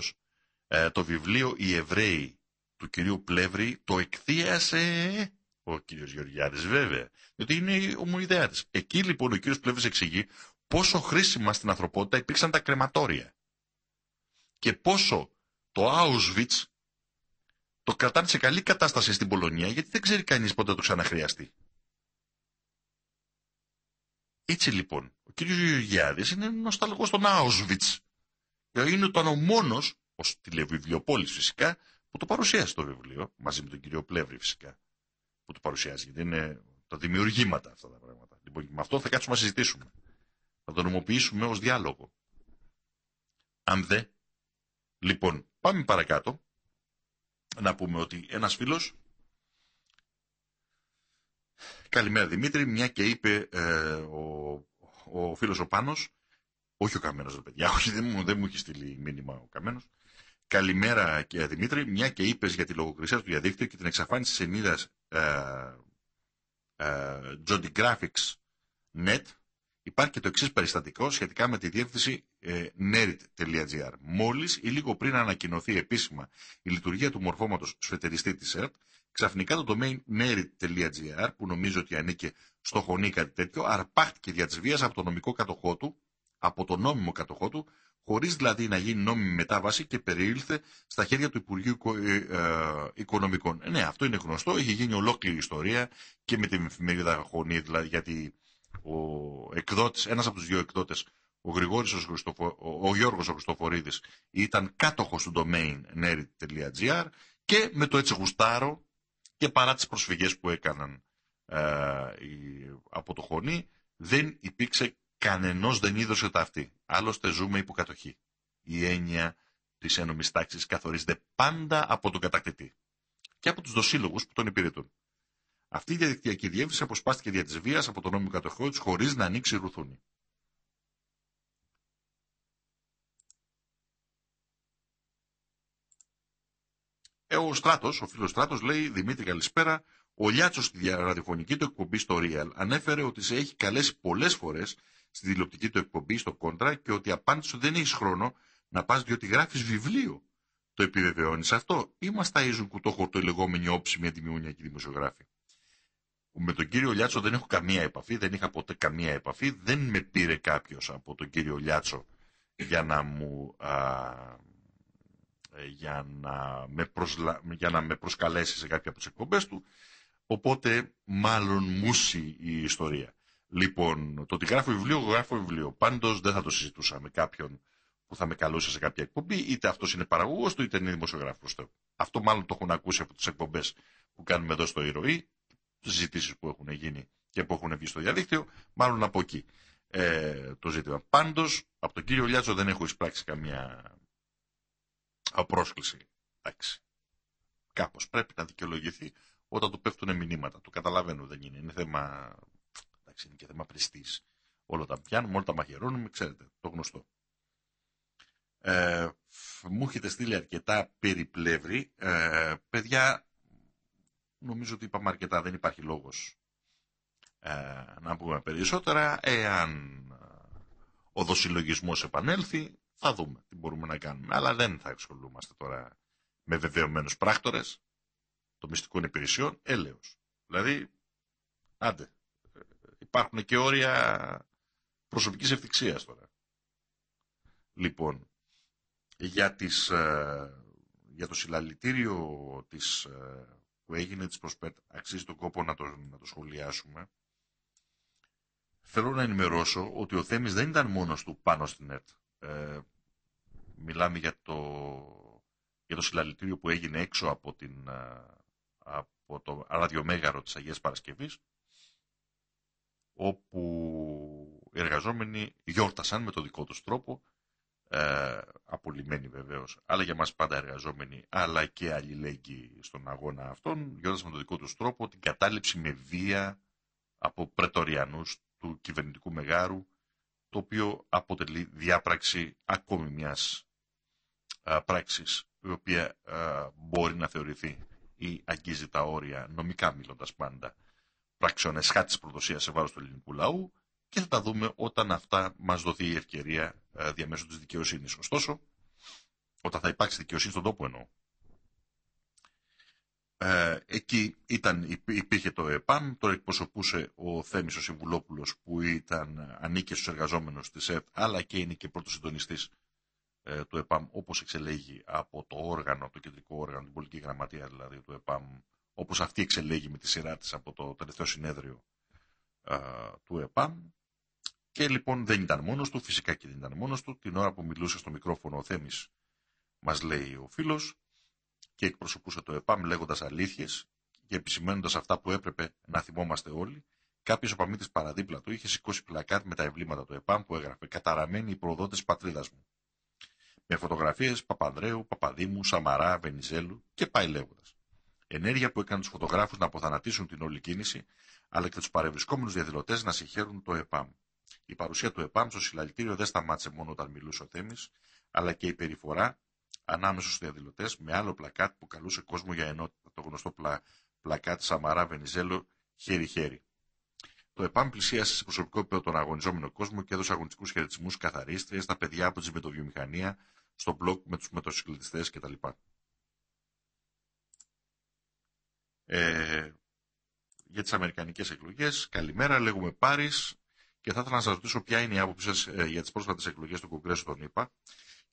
ε, το βιβλίο «Οι Εβραίοι» του κυρίου Πλεύρη το εκθίασε ο κύριος Γεωργιάδης βέβαια, γιατί είναι της. Εκεί λοιπόν ο κύριος Πλεύρης εξηγεί πόσο χρήσιμα στην ανθρωπότητα υπήρξαν τα κρεματόρια και πόσο το Auschwitz το κρατάνε σε καλή κατάσταση στην Πολωνία γιατί δεν ξέρει κανείς πότε το ξαναχρειαστεί. Έτσι λοιπόν, ο κύριος Γεωργιάδης είναι νοσταλγός των Auschwitz. είναι ο μόνος ως τηλεβιβλιοπόλης φυσικά, που το παρουσιάζει το βιβλίο, μαζί με τον κύριο Πλεύρη φυσικά, που το παρουσιάζει, γιατί είναι τα δημιουργήματα αυτά τα πράγματα. Λοιπόν, με αυτό θα κάτσουμε να συζητήσουμε. Θα το νομοποιήσουμε ως διάλογο. Αν δεν λοιπόν, πάμε παρακάτω, να πούμε ότι ένας φίλος Καλημέρα Δημήτρη, μια και είπε ε, ο, ο φίλος ο Πάνος, όχι ο Καμένος παιδιά, όχι δεν μου, δεν μου έχει στείλει μήνυμα ο Καμένος, Καλημέρα και Δημήτρη, μια και είπες για τη λογοκρισία του διαδίκτυου και την εξαφάνιση της ενίδας ε, ε, υπάρχει και το εξής περιστατικό σχετικά με τη διεύθυνση Merit.gr. Ε, nerit.gr. Μόλις ή λίγο πριν ανακοινωθεί επίσημα η λειτουργία του μορφώματος σφετεριστή της ΕΡΤ, ξαφνικά το domain nerit.gr, που νομίζω ότι ανήκε στο χωνί κάτι τέτοιο, αρπάχτηκε δια της βίας από το νομικό κατοχό του, από το νόμιμο κατοχό του, χωρίς δηλαδή να γίνει νόμιμη μετάβαση και περιήλθε στα χέρια του Υπουργείου ε, ε, Οικονομικών. Ε, ναι, αυτό είναι γνωστό, έχει γίνει ολόκληρη ιστορία και με την εφημερίδα Χωνή, δηλαδή γιατί ο εκδότης, ένας από τους δύο εκδότες, ο, Γρηγόρης ο, ο Γιώργος ο Χριστοφορίδης ήταν κάτοχος του domain nerit.gr και με το έτσι γουστάρο και παρά τις προσφυγές που έκαναν ε, από το Χωνή δεν υπήρξε Κανενός δεν είδωσε τα αυτή. Άλλωστε ζούμε υποκατοχή. Η έννοια της ενώμη τάξης καθορίζεται πάντα από τον κατακτητή και από τους δοσύλλογους που τον υπηρετούν. Αυτή η διαδικτυακή διεύθυνση αποσπάστηκε δια της βίας από τον νόμιμο κατοχό χωρί χωρίς να ανοίξει ρουθούνη. Ε, ο Στράτος, ο φίλος Στράτος, λέει: Δημήτρη, καλησπέρα. Ο Λιάτσος στη ραδιοφωνική του εκπομπή στο Real ανέφερε ότι σε έχει καλέσει πολλές φορές στη τηλεοπτική του εκπομπή, στο κόντρα και ότι απάντησε ότι δεν έχεις χρόνο να πας διότι γράφεις βιβλίο. Το επιβεβαιώνεις αυτό ή μα ταΐζουν κουτόχορτο όψη όψιμη αντιμιούνια και δημοσιογράφη Με τον κύριο Λιάτσο δεν έχω καμία επαφή, δεν είχα ποτέ καμία επαφή, δεν με πήρε κάποιος από τον κύριο Λιάτσο για να μου. Α, για να, με προσλα... για να με προσκαλέσει σε κάποια από τις εκπομπές του οπότε μάλλον μουσεί η ιστορία Λοιπόν, το ότι γράφω βιβλίο, γράφω βιβλίο. Πάντως δεν θα το συζητούσα με κάποιον που θα με καλούσε σε κάποια εκπομπή, είτε αυτός είναι παραγωγός του, είτε είναι δημοσιογράφος του. Αυτό μάλλον το έχουν ακούσει από τις εκπομπές που κάνουμε εδώ στο Ηρωή, τις συζητήσεις που έχουν γίνει και που έχουν βγει στο διαδίκτυο, μάλλον από εκεί ε, το ζήτημα. Πάντως, από τον κύριο Λιάτσο δεν έχω εισπράξει καμία απρόσκληση. Εντάξει. Κάπως πρέπει να δικαιολογηθεί όταν του πέφτουν μηνύματα. Το καταλαβαίνω δεν είναι. Είναι θέμα εντάξει, είναι και θέμα πριστή. Όλα τα πιάνουμε, όλα τα μαχαιρώνουμε, ξέρετε, το γνωστό. Ε, μου έχετε στείλει αρκετά περιπλεύρη. Ε, παιδιά, νομίζω ότι είπαμε αρκετά, δεν υπάρχει λόγος ε, να πούμε περισσότερα. Εάν ε, ο δοσιλογισμός επανέλθει, θα δούμε τι μπορούμε να κάνουμε. Αλλά δεν θα εξολούμαστε τώρα με βεβαιωμένους πράκτορες των μυστικών υπηρεσιών, έλεος. Δηλαδή, άντε, υπάρχουν και όρια προσωπικής ευτυχίας τώρα. Λοιπόν, για, τις, ε, για το συλλαλητήριο της, ε, που έγινε της Προσπέτ, αξίζει τον κόπο να το, να το σχολιάσουμε. Θέλω να ενημερώσω ότι ο Θέμης δεν ήταν μόνος του πάνω στην ΕΡΤ. Ε, μιλάμε για το, για το συλλαλητήριο που έγινε έξω από, την, από το ραδιομέγαρο της Αγίας Παρασκευής όπου οι εργαζόμενοι γιόρτασαν με το δικό τους τρόπο, ε, απολυμμένοι βεβαίως, αλλά για μας πάντα εργαζόμενοι, αλλά και αλληλέγγυοι στον αγώνα αυτών γιόρτασαν με το δικό τους τρόπο την κατάληψη με βία από πρετοριανούς του κυβερνητικού μεγάρου, το οποίο αποτελεί διάπραξη ακόμη μιας ε, πράξης, η οποία ε, μπορεί να θεωρηθεί ή αγγίζει τα όρια, νομικά μιλώντας πάντα, πραξιονεσχά τη προδοσίας σε βάρος του ελληνικού λαού και θα τα δούμε όταν αυτά μας δοθεί η ευκαιρία ε, διαμέσου της δικαιοσύνης. Ωστόσο, όταν θα υπάρξει δικαιοσύνη στον τόπο εννοώ. Ε, εκεί ήταν, υπήρχε το ΕΠΑΜ, το εκπροσωπούσε ο Θέμης ο που ήταν, ε, ανήκε στους εργαζόμενους της ΕΤ, αλλά και είναι και πρώτος συντονιστής ε, του ΕΠΑΜ, όπως εξελέγει από το όργανο, το κεντρικό όργανο, την πολιτική γραμματεία δηλαδή του ΕΠΑΜ, όπως αυτή εξελέγει με τη σειρά της από το τελευταίο συνέδριο του ΕΠΑΜ. Και λοιπόν δεν ήταν μόνος του, φυσικά και δεν ήταν μόνος του. Την ώρα που μιλούσε στο μικρόφωνο ο Θέμης, μας λέει ο φίλος, και εκπροσωπούσε το ΕΠΑΜ λέγοντας αλήθειες και επισημένοντας αυτά που έπρεπε να θυμόμαστε όλοι, κάποιος οπαμίτης παραδίπλα του είχε σηκώσει πλακάτ με τα ευλήματα του ΕΠΑΜ που έγραφε «Καταραμένοι οι προδότες πατρίδας μου» με φωτογραφίες Παπαδρέου, Παπαδήμου, Σαμαρά, Βενιζέλου και πάει λέγοντας ενέργεια που έκανε τους φωτογράφους να αποθανατήσουν την όλη κίνηση, αλλά και τους παρευρισκόμενους διαδηλωτές να συγχαίρουν το ΕΠΑΜ. Η παρουσία του ΕΠΑΜ στο συλλαλητήριο δεν σταμάτησε μόνο όταν μιλούσε ο Θέμης, αλλά και η περιφορά ανάμεσα στους διαδηλωτές με άλλο πλακάτ που καλούσε κόσμο για ενότητα, το γνωστό πλα, πλακάτ Σαμαρά Βενιζέλο χέρι-χέρι. Το ΕΠΑΜ πλησίασε σε προσωπικό επίπεδο τον αγωνιζόμενο κόσμο και έδωσε αγωνιστικούς χαιρετισμούς καθαρίστρια στα παιδιά από τη μετοβιομηχανία, στο μπλοκ με τους μετοσυκλητιστέ κτλ. ε, για τις Αμερικανικές εκλογές. Καλημέρα, λέγουμε Πάρις και θα ήθελα να σας ρωτήσω ποια είναι η άποψη σας ε, για τις πρόσφατες εκλογές του Κογκρέσου των ΗΠΑ.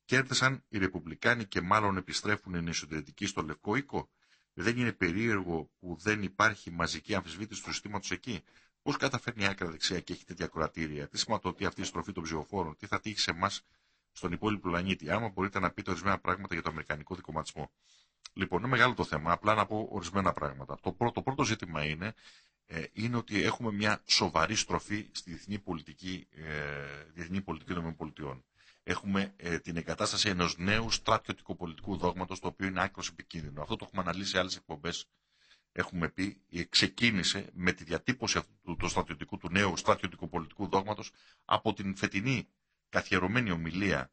Κέρδισαν οι Ρεπουμπλικάνοι και μάλλον επιστρέφουν ενισοτερετικοί στο Λευκό Οίκο. Δεν είναι περίεργο που δεν υπάρχει μαζική αμφισβήτηση του συστήματος εκεί. Πώς καταφέρνει η άκρα δεξιά και έχει τέτοια κρατήρια. Τι σηματοδοτεί αυτή η στροφή των ψηφοφόρων, τι θα τύχει σε εμάς στον υπόλοιπο πλανήτη. Άμα μπορείτε να πείτε ορισμένα πράγματα για το αμερικανικό δικοματισμό. Λοιπόν, είναι μεγάλο το θέμα. Απλά να πω ορισμένα πράγματα. Το πρώτο, το πρώτο ζήτημα είναι, ε, είναι ότι έχουμε μια σοβαρή στροφή στη διεθνή πολιτική, ε, διεθνή πολιτική των ΗΠΑ. Έχουμε ε, την εγκατάσταση ενός νέου στρατιωτικού πολιτικού δόγματος, το οποίο είναι άκρο επικίνδυνο. Αυτό το έχουμε αναλύσει σε άλλες εκπομπές. Έχουμε πει, ξεκίνησε με τη διατύπωση αυτού του, στρατιωτικού, του νέου στρατιωτικού πολιτικού δόγματος από την φετινή καθιερωμένη ομιλία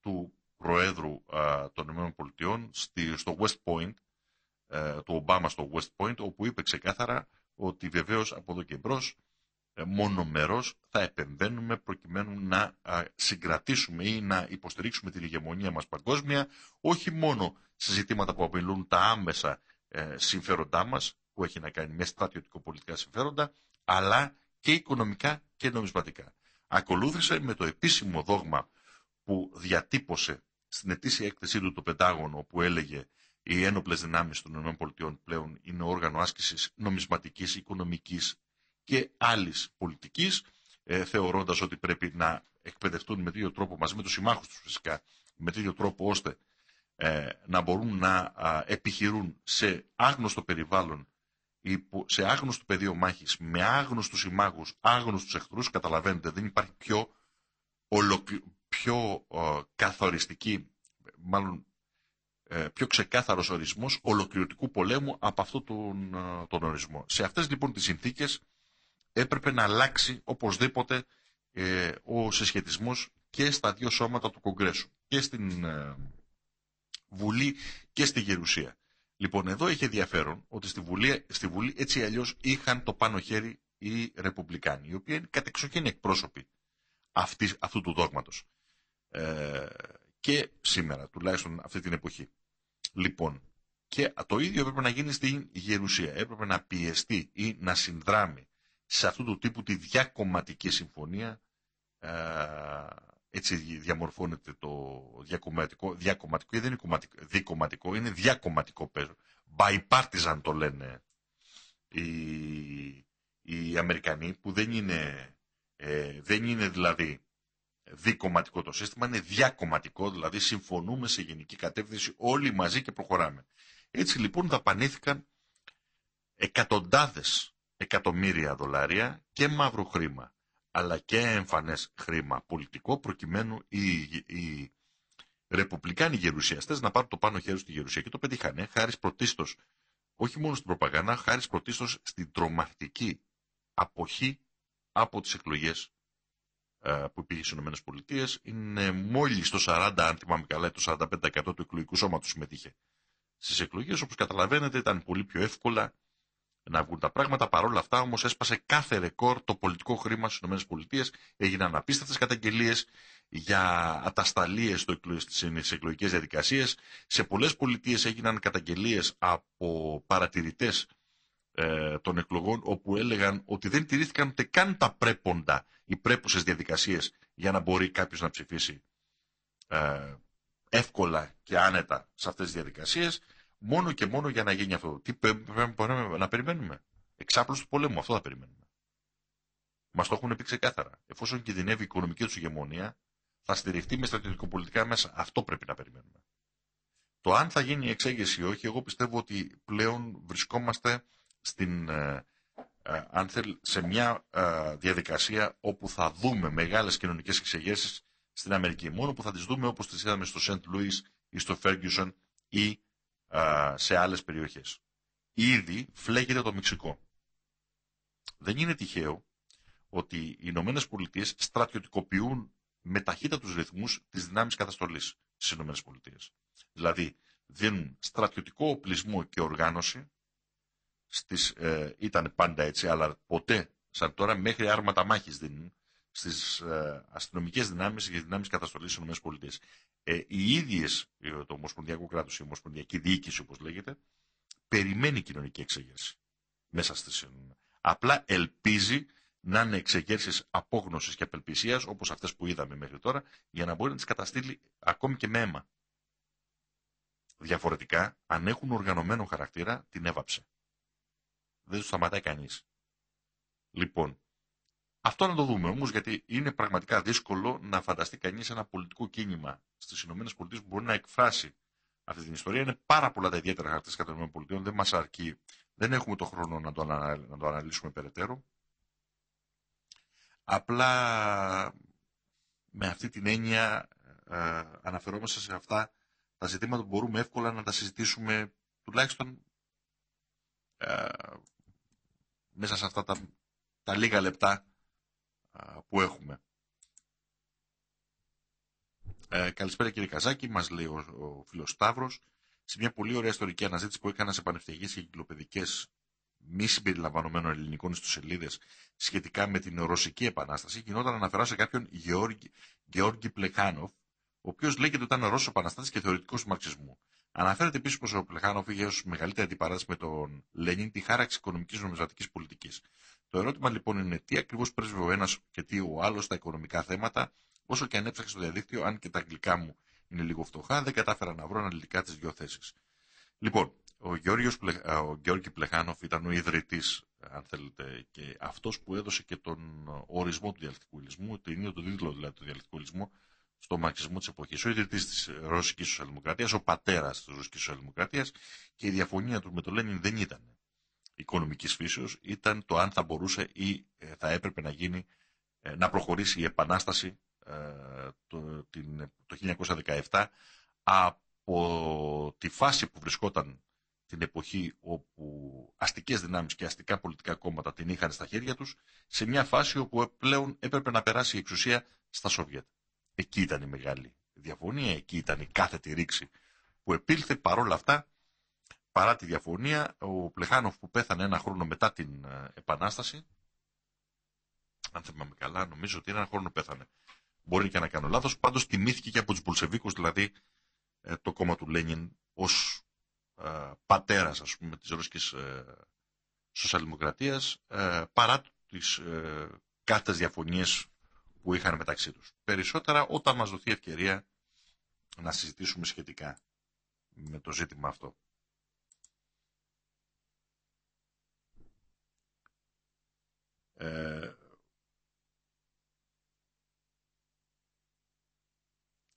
του Προέδρου α, των ΗΠΑ στη, στο West Point, α, ε, του Ομπάμα στο West Point, όπου είπε ξεκάθαρα ότι βεβαίως από εδώ και ε, μόνο μονομερός θα επεμβαίνουμε προκειμένου να συγκρατήσουμε ή να υποστηρίξουμε την ηγεμονία μας παγκόσμια, όχι μόνο σε ζητήματα που απειλούν τα άμεσα ε, συμφέροντά μας, που έχει να κάνει με στρατιωτικοπολιτικά συμφέροντα, αλλά και οικονομικά και νομισματικά. Ακολούθησε με το επίσημο δόγμα που διατύπωσε στην ετήσια έκθεσή του το Πεντάγωνο, που έλεγε οι ένοπλες δυνάμεις των ΗΠΑ πλέον είναι όργανο άσκησης νομισματικής, οικονομικής και άλλης πολιτικής, ε, θεωρώντας ότι πρέπει να εκπαιδευτούν με τέτοιο τρόπο, μαζί με τους συμμάχους τους φυσικά, με τέτοιο τρόπο ώστε ε, να μπορούν να α, επιχειρούν σε άγνωστο περιβάλλον, σε άγνωστο πεδίο μάχης, με άγνωστους συμμάχους, άγνωστους εχθρούς, καταλαβαίνετε, δεν υπάρχει πιο, ολοκλη, πιο ε, καθοριστική, μάλλον ε, πιο ξεκάθαρος ορισμός ολοκληρωτικού πολέμου από αυτόν ε, τον, ορισμό. Σε αυτές λοιπόν τις συνθήκες έπρεπε να αλλάξει οπωσδήποτε ε, ο συσχετισμός και στα δύο σώματα του Κογκρέσου, και στην Βουλή και στη Γερουσία. Λοιπόν, εδώ έχει ενδιαφέρον ότι στη Βουλή, στη Βουλή έτσι αλλιώς είχαν το πάνω χέρι οι Ρεπουμπλικάνοι, οι οποίοι είναι κατεξοχήν εκπρόσωποι αυτού του δόγματος. Ε, και σήμερα, τουλάχιστον αυτή την εποχή. Λοιπόν, και το ίδιο έπρεπε να γίνει στην Γερουσία. Έπρεπε να πιεστεί ή να συνδράμει σε αυτού του τύπου τη διακομματική συμφωνία. Ε, έτσι διαμορφώνεται το διακομματικό. Διακομματικό δεν είναι κομματικό, δικομματικό, είναι διακομματικό παίζω. Bipartisan το λένε οι, οι Αμερικανοί, που δεν είναι, ε, δεν είναι δηλαδή δικοματικό το σύστημα, είναι διακομματικό, δηλαδή συμφωνούμε σε γενική κατεύθυνση όλοι μαζί και προχωράμε. Έτσι λοιπόν δαπανήθηκαν εκατοντάδες εκατομμύρια δολάρια και μαύρο χρήμα, αλλά και εμφανές χρήμα πολιτικό, προκειμένου οι, οι ρεπουμπλικάνοι γερουσιαστές να πάρουν το πάνω χέρι στη γερουσία. Και το πετύχανε, χάρη πρωτίστως, όχι μόνο στην προπαγανά, χάρη πρωτίστως στην τρομακτική αποχή από τις εκλογές ε, που υπήρχε στι ΗΠΑ είναι μόλις το 40, αν θυμάμαι καλά, το 45% του εκλογικού σώματος συμμετείχε στις εκλογές. Όπως καταλαβαίνετε, ήταν πολύ πιο εύκολα να βγουν τα πράγματα. Παρ' όλα αυτά, όμως, έσπασε κάθε ρεκόρ το πολιτικό χρήμα στις ΗΠΑ. Έγιναν απίστευτες καταγγελίες για ατασταλίες στι εκλογικές διαδικασίες. Σε πολλές πολιτείες έγιναν καταγγελίες από παρατηρητές ε, των εκλογών όπου έλεγαν ότι δεν τηρήθηκαν ούτε καν τα πρέποντα, οι πρέπουσες διαδικασίες για να μπορεί κάποιος να ψηφίσει ε, εύκολα και άνετα σε αυτές τις διαδικασίες μόνο και μόνο για να γίνει αυτό. Τι πρέπει να περιμένουμε. Εξάπλωση του πολέμου, αυτό θα περιμένουμε. Μας το έχουν πει ξεκάθαρα. Εφόσον κινδυνεύει η οικονομική τους ηγεμονία, θα στηριχτεί με στρατιωτικοπολιτικά μέσα. Αυτό πρέπει να περιμένουμε. Το αν θα γίνει η εξέγερση ή όχι, εγώ πιστεύω ότι πλέον βρισκόμαστε στην, ε, ε, αν θέλ, σε μια ε, διαδικασία όπου θα δούμε μεγάλες κοινωνικές εξεγέρσεις στην Αμερική. Μόνο που θα τις δούμε όπως τις είδαμε στο Σεντ Λούις ή στο Ferguson ή σε άλλες περιοχές. Ήδη φλέγεται το Μεξικό. Δεν είναι τυχαίο ότι οι Ηνωμένες Πολιτείες στρατιωτικοποιούν με ταχύτητα τους ρυθμούς τις δυνάμεις καταστολής στις Ηνωμένες Πολιτείες. Δηλαδή δίνουν στρατιωτικό οπλισμό και οργάνωση στις, ε, ήταν πάντα έτσι, αλλά ποτέ σαν τώρα μέχρι άρματα μάχης δίνουν στις ε, αστυνομικές δυνάμεις και δυνάμεις καταστολής στις ΗΠΑ. Ε, οι ίδιες ε, το Ομοσπονδιακό κράτος, η Ομοσπονδιακή Διοίκηση όπως λέγεται, περιμένει κοινωνική εξέγερση μέσα στις Απλά ελπίζει να είναι εξεγέρσεις απόγνωσης και απελπισίας όπως αυτές που είδαμε μέχρι τώρα για να μπορεί να τις καταστήλει ακόμη και με αίμα. Διαφορετικά, αν έχουν οργανωμένο χαρακτήρα, την έβαψε. Δεν του σταματάει κανείς. Λοιπόν, αυτό να το δούμε όμως, γιατί είναι πραγματικά δύσκολο να φανταστεί κανείς ένα πολιτικό κίνημα στις ΗΠΑ που μπορεί να εκφράσει αυτή την ιστορία. Είναι πάρα πολλά τα ιδιαίτερα χαρακτηριστικά των ΗΠΑ, δεν μας αρκεί, δεν έχουμε το χρόνο να το, να αναλύσουμε περαιτέρω. Απλά με αυτή την έννοια ε, αναφερόμαστε σε αυτά τα ζητήματα που μπορούμε εύκολα να τα συζητήσουμε τουλάχιστον ε, μέσα σε αυτά τα, τα λίγα λεπτά που έχουμε. Ε, καλησπέρα κύριε Καζάκη, μας λέει ο, ο φίλος Σταύρος. Σε μια πολύ ωραία ιστορική αναζήτηση που έκανα σε πανευθυγείς και κυκλοπαιδικές μη συμπεριλαμβανομένων ελληνικών ιστοσελίδες σχετικά με την Ρωσική Επανάσταση γινόταν αναφορά σε κάποιον Γεώργη, Γεώργη Πλεκάνοφ, ο οποίος λέγεται ότι ήταν Ρώσος Επαναστάτης και θεωρητικός του μαρξισμού. Αναφέρεται επίσης πως ο Πλεχάνοφ είχε ως μεγαλύτερη αντιπαράθεση με τον Λένιν τη χάραξη οικονομικής νομισματικής πολιτικής. Το ερώτημα λοιπόν είναι τι ακριβώς πρέσβευε ο ένας και τι ο άλλος στα οικονομικά θέματα, όσο και αν έψαξε στο διαδίκτυο, αν και τα αγγλικά μου είναι λίγο φτωχά, δεν κατάφερα να βρω αναλυτικά τις δύο θέσεις. Λοιπόν, ο, Γεώργιος, ο Πλεχάνοφ ήταν ο ιδρυτής, αν θέλετε, και αυτός που έδωσε και τον ορισμό του διαλυτικού υλισμού, το ίδιο δηλαδή, το τίτλο δηλαδή του διαλεκτικού υλισμού, στο μαξισμό της εποχής. Ο ιδρυτής της Ρωσική Σοσιαλδημοκρατίας, ο πατέρας της Ρωσική Σοσιαλδημοκρατίας και η διαφωνία του με τον Λένιν δεν ήταν οικονομικής φύσεως, ήταν το αν θα μπορούσε ή ε, θα έπρεπε να γίνει ε, να προχωρήσει η επανάσταση ε, το, την, το 1917 από τη φάση που βρισκόταν την εποχή όπου αστικές δυνάμεις και αστικά πολιτικά κόμματα την είχαν στα χέρια τους, σε μια φάση όπου πλέον έπρεπε να περάσει η εξουσία στα Σοβιέτ. Εκεί ήταν η μεγάλη διαφωνία, εκεί ήταν η κάθετη ρήξη που επήλθε. Παρόλα αυτά, παρά τη διαφωνία, ο Πλεχάνοφ που πέθανε ένα χρόνο μετά την ε, Επανάσταση, αν θυμάμαι καλά, νομίζω ότι ένα χρόνο πέθανε. Μπορεί και να κάνω λάθος, πάντως τιμήθηκε και από τους Μπολσεβίκους, δηλαδή ε, το κόμμα του Λένιν ως πατέρα ε, πατέρας, ας πούμε, της ρωσικής σοσιαλδημοκρατίας, παρά τις ε, κάθετες διαφωνίες που είχαν μεταξύ τους. Περισσότερα όταν μας δοθεί ευκαιρία να συζητήσουμε σχετικά με το ζήτημα αυτό. Ε,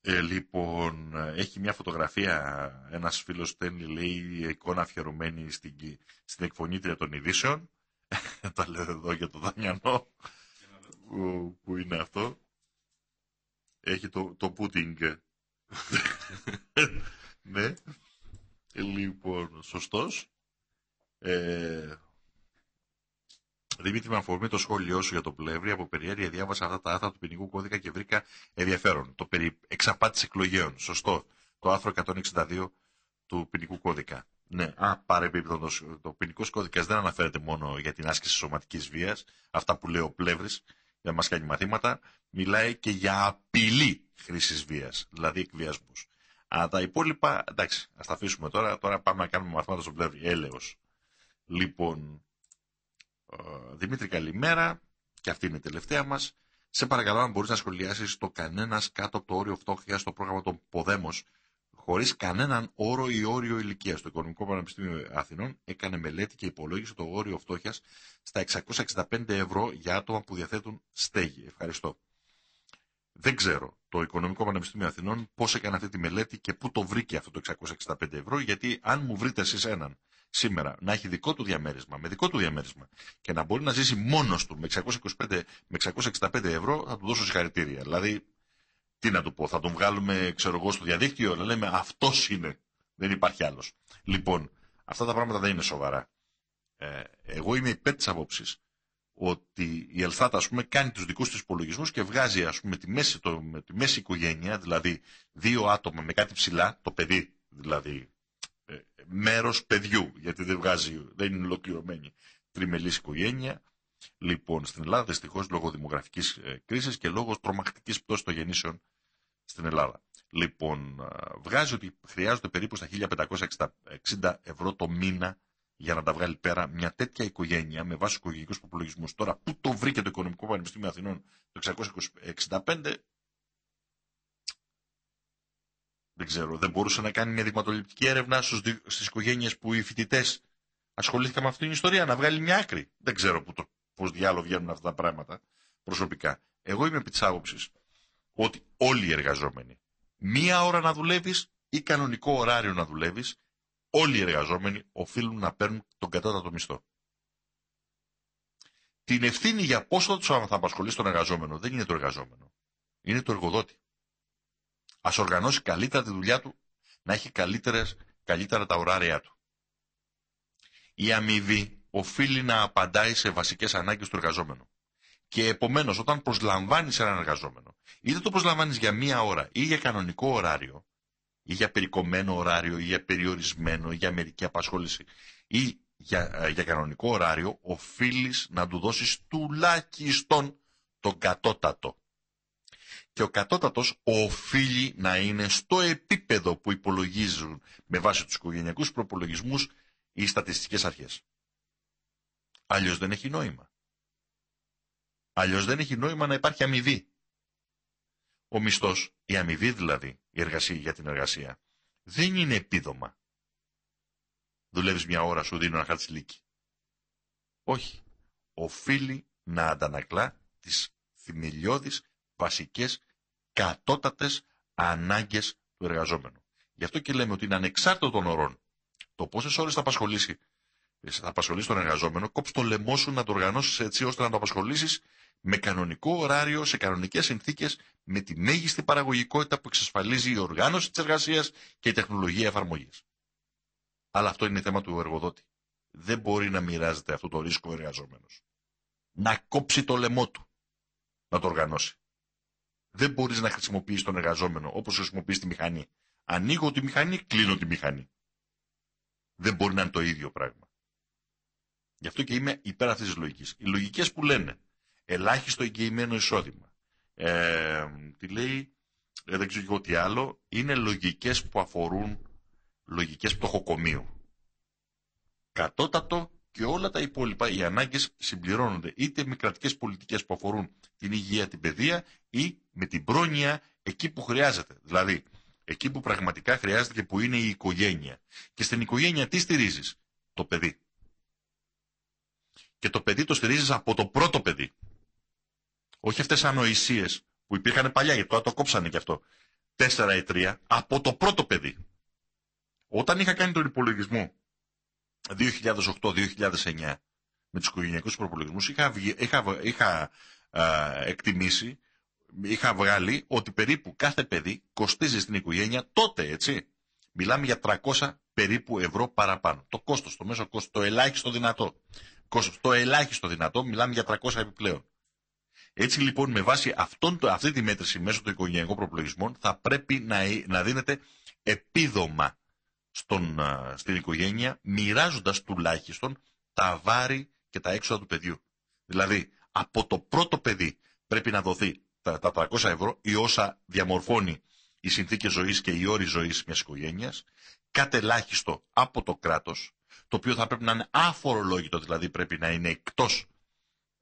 ε λοιπόν, έχει μια φωτογραφία, ένας φίλος στέλνει, λέει, εικόνα αφιερωμένη στην, στην εκφωνήτρια των ειδήσεων. Τα λέω εδώ για το Δανιανό που είναι αυτό. Έχει το, το πούτινγκ. ναι. Λοιπόν, σωστός. Ε, Δημήτρη, με αφορμή το σχόλιο σου για το Πλεύρη, από περιέργεια διάβασα αυτά τα άθρα του ποινικού κώδικα και βρήκα ενδιαφέρον. Το περί εξαπάτηση εκλογέων. Σωστό. Το άθρο 162 του ποινικού κώδικα. Ναι, α, παρεμπίπτοντο. Το ποινικός κώδικας δεν αναφέρεται μόνο για την άσκηση σωματικής βίας, αυτά που λέει ο Πλεύρης, για μας κάνει μαθήματα, μιλάει και για απειλή χρήσης βίας, δηλαδή εκβιασμούς. Αλλά τα υπόλοιπα, εντάξει, ας τα αφήσουμε τώρα, τώρα πάμε να κάνουμε μαθήματα στον πλεύρη, έλεος. Λοιπόν, ε, Δημήτρη καλημέρα, και αυτή είναι η τελευταία μας. Σε παρακαλώ αν μπορείς να σχολιάσεις το κανένας κάτω από το όριο φτώχεια στο πρόγραμμα των Ποδέμος, χωρίς κανέναν όρο ή όριο ηλικίας Το Οικονομικό Πανεπιστήμιο Αθηνών έκανε μελέτη και υπολόγισε το όριο φτώχειας στα 665 ευρώ για άτομα που διαθέτουν στέγη. Ευχαριστώ. Δεν ξέρω το Οικονομικό Πανεπιστήμιο Αθηνών πώς έκανε αυτή τη μελέτη και πού το βρήκε αυτό το 665 ευρώ, γιατί αν μου βρείτε εσείς έναν σήμερα να έχει δικό του διαμέρισμα, με δικό του διαμέρισμα και να μπορεί να ζήσει μόνος του με, 625, με 665 ευρώ, θα του δώσω συγχαρητήρια. Δηλαδή τι να του πω, θα τον βγάλουμε, ξέρω εγώ, στο διαδίκτυο, να λέμε αυτός είναι. Δεν υπάρχει άλλος. Λοιπόν, αυτά τα πράγματα δεν είναι σοβαρά. Ε, εγώ είμαι υπέρ της άποψη ότι η Ελθάτα, ας πούμε, κάνει τους δικούς της υπολογισμούς και βγάζει, ας πούμε, τη μέση, το, με τη μέση οικογένεια, δηλαδή δύο άτομα με κάτι ψηλά, το παιδί δηλαδή, ε, μέρος παιδιού, γιατί δεν, βγάζει, δεν είναι ολοκληρωμένη τριμελής οικογένεια. Λοιπόν, στην Ελλάδα, δυστυχώς, λόγω δημογραφικής ε, κρίσης και λόγω τρομακτικής πτώσης των γεννήσεων, στην Ελλάδα. Λοιπόν, βγάζει ότι χρειάζονται περίπου στα 1560 ευρώ το μήνα για να τα βγάλει πέρα μια τέτοια οικογένεια με βάση οικογενειακού προπολογισμούς. Τώρα, πού το βρήκε το Οικονομικό Πανεπιστήμιο Αθηνών το 665, δεν ξέρω, δεν μπορούσε να κάνει μια δειγματοληπτική έρευνα στις οικογένειες που οι φοιτητές ασχολήθηκαν με αυτήν την ιστορία, να βγάλει μια άκρη. Δεν ξέρω πώ διάλογο βγαίνουν αυτά τα πράγματα προσωπικά. Εγώ είμαι επί της άποψης ότι όλοι οι εργαζόμενοι, μία ώρα να δουλεύεις ή κανονικό ωράριο να δουλεύεις, όλοι οι εργαζόμενοι οφείλουν να παίρνουν τον κατάτατο μισθό. Την ευθύνη για πόσο θα απασχολεί τον εργαζόμενο δεν είναι το εργαζόμενο. Είναι το εργοδότη. Ας οργανώσει καλύτερα τη δουλειά του, να έχει καλύτερες, καλύτερα τα ωράρια του. Η αμοιβή οφείλει να απαντάει σε βασικές ανάγκες του εργαζόμενου. Και επομένως, όταν προσλαμβάνεις έναν εργαζόμενο, είτε το προσλαμβάνεις για μία ώρα ή για κανονικό ωράριο, ή για περικομμένο ωράριο, ή για περιορισμένο, ή για μερική απασχόληση, ή για, ε, για κανονικό ωράριο, οφείλεις να του δώσεις τουλάχιστον τον κατώτατο. Και ο κατώτατος οφείλει να είναι στο επίπεδο που υπολογίζουν με βάση τους οικογενειακούς προπολογισμούς οι στατιστικές αρχές. Αλλιώς δεν έχει νόημα. Αλλιώς δεν έχει νόημα να υπάρχει αμοιβή. Ο μισθός, η αμοιβή δηλαδή, η εργασία για την εργασία, δεν είναι επίδομα. Δουλεύεις μια ώρα, σου δίνω ένα Όχι, Όχι. Οφείλει να αντανακλά τις θημελιώδει, βασικές, κατώτατες ανάγκες του εργαζόμενου. Γι' αυτό και λέμε ότι είναι ανεξάρτητο των ωρών. Το πόσες ώρες θα απασχολήσει θα απασχολήσει τον εργαζόμενο, κόψει το λαιμό σου να το οργανώσεις έτσι ώστε να το απασχολήσεις με κανονικό ωράριο, σε κανονικές συνθήκες, με τη μέγιστη παραγωγικότητα που εξασφαλίζει η οργάνωση της εργασίας και η τεχνολογία εφαρμογής. Αλλά αυτό είναι θέμα του εργοδότη. Δεν μπορεί να μοιράζεται αυτό το ρίσκο ο εργαζόμενος. Να κόψει το λαιμό του να το οργανώσει. Δεν μπορείς να χρησιμοποιήσει τον εργαζόμενο όπως χρησιμοποιείς τη μηχανή. Ανοίγω τη μηχανή, κλείνω τη μηχανή. Δεν μπορεί να είναι το ίδιο πράγμα. Γι' αυτό και είμαι υπέρ αυτής της λογικής. Οι λογικές που λένε ελάχιστο εγγυημένο εισόδημα. Ε, τι λέει, ε, δεν ξέρω εγώ τι άλλο, είναι λογικές που αφορούν λογικές πτωχοκομείου. Κατώτατο και όλα τα υπόλοιπα, οι ανάγκες συμπληρώνονται είτε με κρατικές πολιτικές που αφορούν την υγεία, την παιδεία ή με την πρόνοια εκεί που χρειάζεται. Δηλαδή, εκεί που πραγματικά χρειάζεται και που είναι η οικογένεια. Και στην οικογένεια τι στηρίζεις, Το παιδί και το παιδί το στηρίζεις από το πρώτο παιδί. Όχι αυτές οι ανοησίες που υπήρχαν παλιά, γιατί τώρα το κόψανε και αυτό. τέσσερα ή τρία, από το πρώτο παιδί. Όταν είχα κάνει τον υπολογισμό 2008-2009 με τους οικογενειακούς προπολογισμούς είχα, εκτιμήσει, είχα βγάλει ότι περίπου κάθε παιδί κοστίζει στην οικογένεια τότε, έτσι. Μιλάμε για 300 περίπου ευρώ παραπάνω. Το κόστος, το μέσο κόστος, το ελάχιστο δυνατό. Το ελάχιστο δυνατό, μιλάμε για 300 επιπλέον. Έτσι λοιπόν με βάση αυτόν, αυτή τη μέτρηση μέσω των οικογενειακών προπλογισμών θα πρέπει να, ε- να δίνεται επίδομα στον, στην οικογένεια μοιράζοντας τουλάχιστον τα βάρη και τα έξοδα του παιδιού. Δηλαδή από το πρώτο παιδί πρέπει να δοθεί τα, 300 ευρώ ή όσα διαμορφώνει οι συνθήκες ζωής και οι όροι ζωής μιας οικογένειας, κατελάχιστο από το κράτος, το οποίο θα πρέπει να είναι αφορολόγητο, δηλαδή πρέπει να είναι εκτός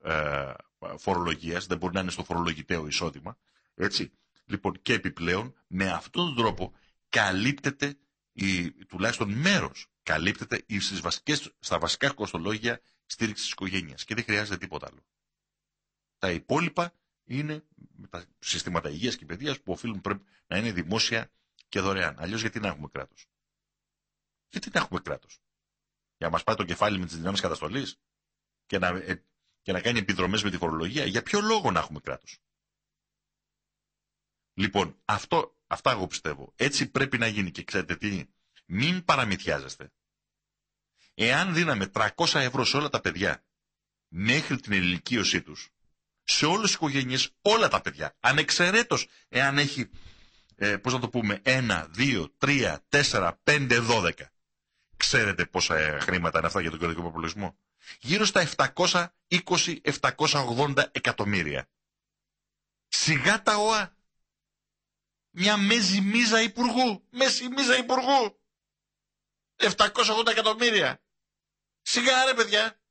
ε, φορολογίας, δεν μπορεί να είναι στο φορολογητέο εισόδημα. Έτσι. Λοιπόν, και επιπλέον, με αυτόν τον τρόπο καλύπτεται, η, τουλάχιστον μέρος, καλύπτεται στις βασικές, στα βασικά κοστολόγια στήριξης της οικογένειας και δεν χρειάζεται τίποτα άλλο. Τα υπόλοιπα είναι τα συστήματα υγείας και παιδείας που οφείλουν πρέπει να είναι δημόσια και δωρεάν. Αλλιώς γιατί να έχουμε κράτος. Γιατί να έχουμε κράτος για να μας πάει το κεφάλι με τις δυνάμεις καταστολής και, να, ε, και να κάνει επιδρομές με τη φορολογία. Για ποιο λόγο να έχουμε κράτος. Λοιπόν, αυτό, αυτά εγώ πιστεύω. Έτσι πρέπει να γίνει. Και ξέρετε τι, μην παραμυθιάζεστε. Εάν δίναμε 300 ευρώ σε όλα τα παιδιά μέχρι την ηλικίωσή τους, σε όλες τις οικογένειες, όλα τα παιδιά, ανεξαιρέτως εάν έχει, ε, πώς να το πούμε, 1, 2, 3, 4, 5, 12. Ξέρετε πόσα ε, χρήματα είναι αυτά για τον κρατικό προπολογισμό. Γύρω στα 720-780 εκατομμύρια. Σιγά τα ΟΑ. Μια μέση μίζα υπουργού. Μέση μίζα υπουργού. 780 εκατομμύρια. Σιγά ρε παιδιά.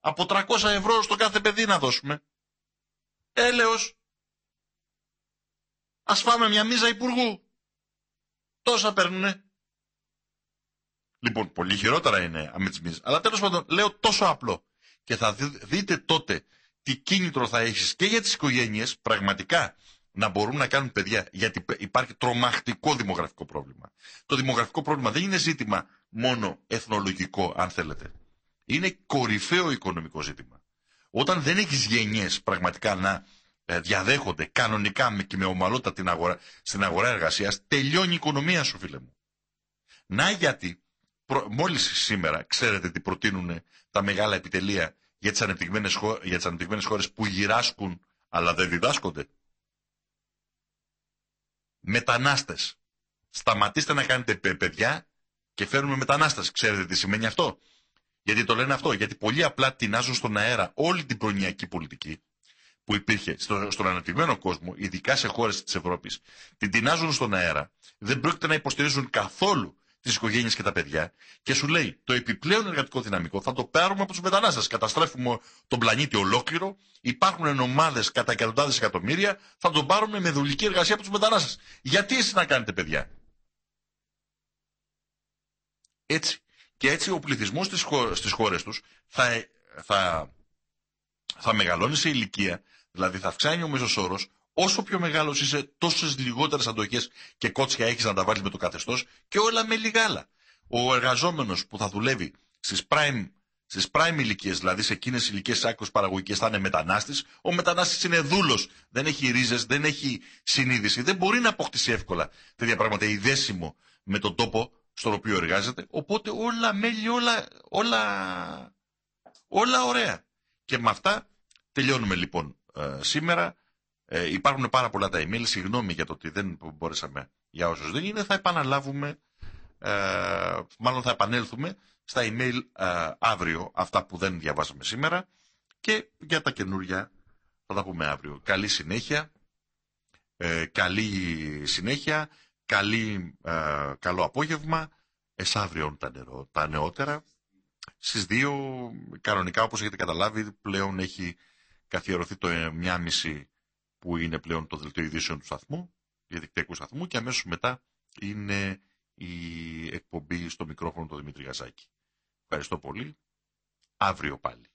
Από 300 ευρώ στο κάθε παιδί να δώσουμε. Έλεος. Ας φάμε μια μίζα υπουργού. Τόσα παίρνουνε. Λοιπόν, πολύ χειρότερα είναι με Αλλά τέλος πάντων, λέω τόσο απλό. Και θα δείτε τότε τι κίνητρο θα έχεις και για τις οικογένειες, πραγματικά, να μπορούν να κάνουν παιδιά. Γιατί υπάρχει τρομακτικό δημογραφικό πρόβλημα. Το δημογραφικό πρόβλημα δεν είναι ζήτημα μόνο εθνολογικό, αν θέλετε. Είναι κορυφαίο οικονομικό ζήτημα. Όταν δεν έχεις γενιές πραγματικά να ε, διαδέχονται κανονικά και με ομαλότητα την αγορά, στην αγορά εργασίας, τελειώνει η οικονομία σου, φίλε μου. Να γιατί μόλις σήμερα ξέρετε τι προτείνουν τα μεγάλα επιτελεία για τις ανεπτυγμένες, χω... χώρες που γυράσκουν αλλά δεν διδάσκονται. Μετανάστες. Σταματήστε να κάνετε παιδιά και φέρνουμε μετανάστες. Ξέρετε τι σημαίνει αυτό. Γιατί το λένε αυτό. Γιατί πολύ απλά τεινάζουν στον αέρα όλη την προνοιακή πολιτική που υπήρχε στο, στον αναπτυγμένο κόσμο, ειδικά σε χώρες της Ευρώπης, την τεινάζουν στον αέρα, δεν πρόκειται να υποστηρίζουν καθόλου τι οικογένειε και τα παιδιά και σου λέει το επιπλέον εργατικό δυναμικό θα το πάρουμε από τους μετανάστες. Καταστρέφουμε τον πλανήτη ολόκληρο, υπάρχουν ομάδε κατά εκατοντάδες εκατομμύρια, θα τον πάρουμε με δουλική εργασία από τους μετανάστες. Γιατί εσείς να κάνετε παιδιά. Έτσι. Και έτσι ο πληθυσμός στις χώρες τους θα, θα, θα μεγαλώνει σε ηλικία, δηλαδή θα αυξάνει ο μέσος όρος, Όσο πιο μεγάλος είσαι, τόσες λιγότερες αντοχές και κότσια έχεις να τα βάλεις με το καθεστώς και όλα με λιγάλα. Ο εργαζόμενος που θα δουλεύει στις prime, στις prime ηλικίες, δηλαδή σε εκείνες ηλικίε άκρω παραγωγικές, θα είναι μετανάστης. Ο μετανάστης είναι δούλος. Δεν έχει ρίζες, δεν έχει συνείδηση. Δεν μπορεί να αποκτήσει εύκολα τέτοια πράγματα. Η δέσιμο με τον τόπο στον οποίο εργάζεται. Οπότε όλα μέλη, όλα, όλα, όλα ωραία. Και με αυτά τελειώνουμε λοιπόν ε, σήμερα. Ε, υπάρχουν πάρα πολλά τα email. Συγγνώμη για το ότι δεν μπόρεσαμε για όσους δεν είναι. Θα επαναλάβουμε, ε, μάλλον θα επανέλθουμε στα email ε, αύριο, αυτά που δεν διαβάσαμε σήμερα και για τα καινούρια θα τα πούμε αύριο. Καλή συνέχεια, ε, καλή συνέχεια, καλή, ε, καλό απόγευμα. εσάβριον τα, νερό, τα νεότερα. Στις δύο, κανονικά όπως έχετε καταλάβει, πλέον έχει καθιερωθεί το 1,5 που είναι πλέον το δελτίο ειδήσεων του σταθμού, διαδικτυακού σταθμού και αμέσως μετά είναι η εκπομπή στο μικρόφωνο του Δημήτρη Γαζάκη. Ευχαριστώ πολύ. Αύριο πάλι.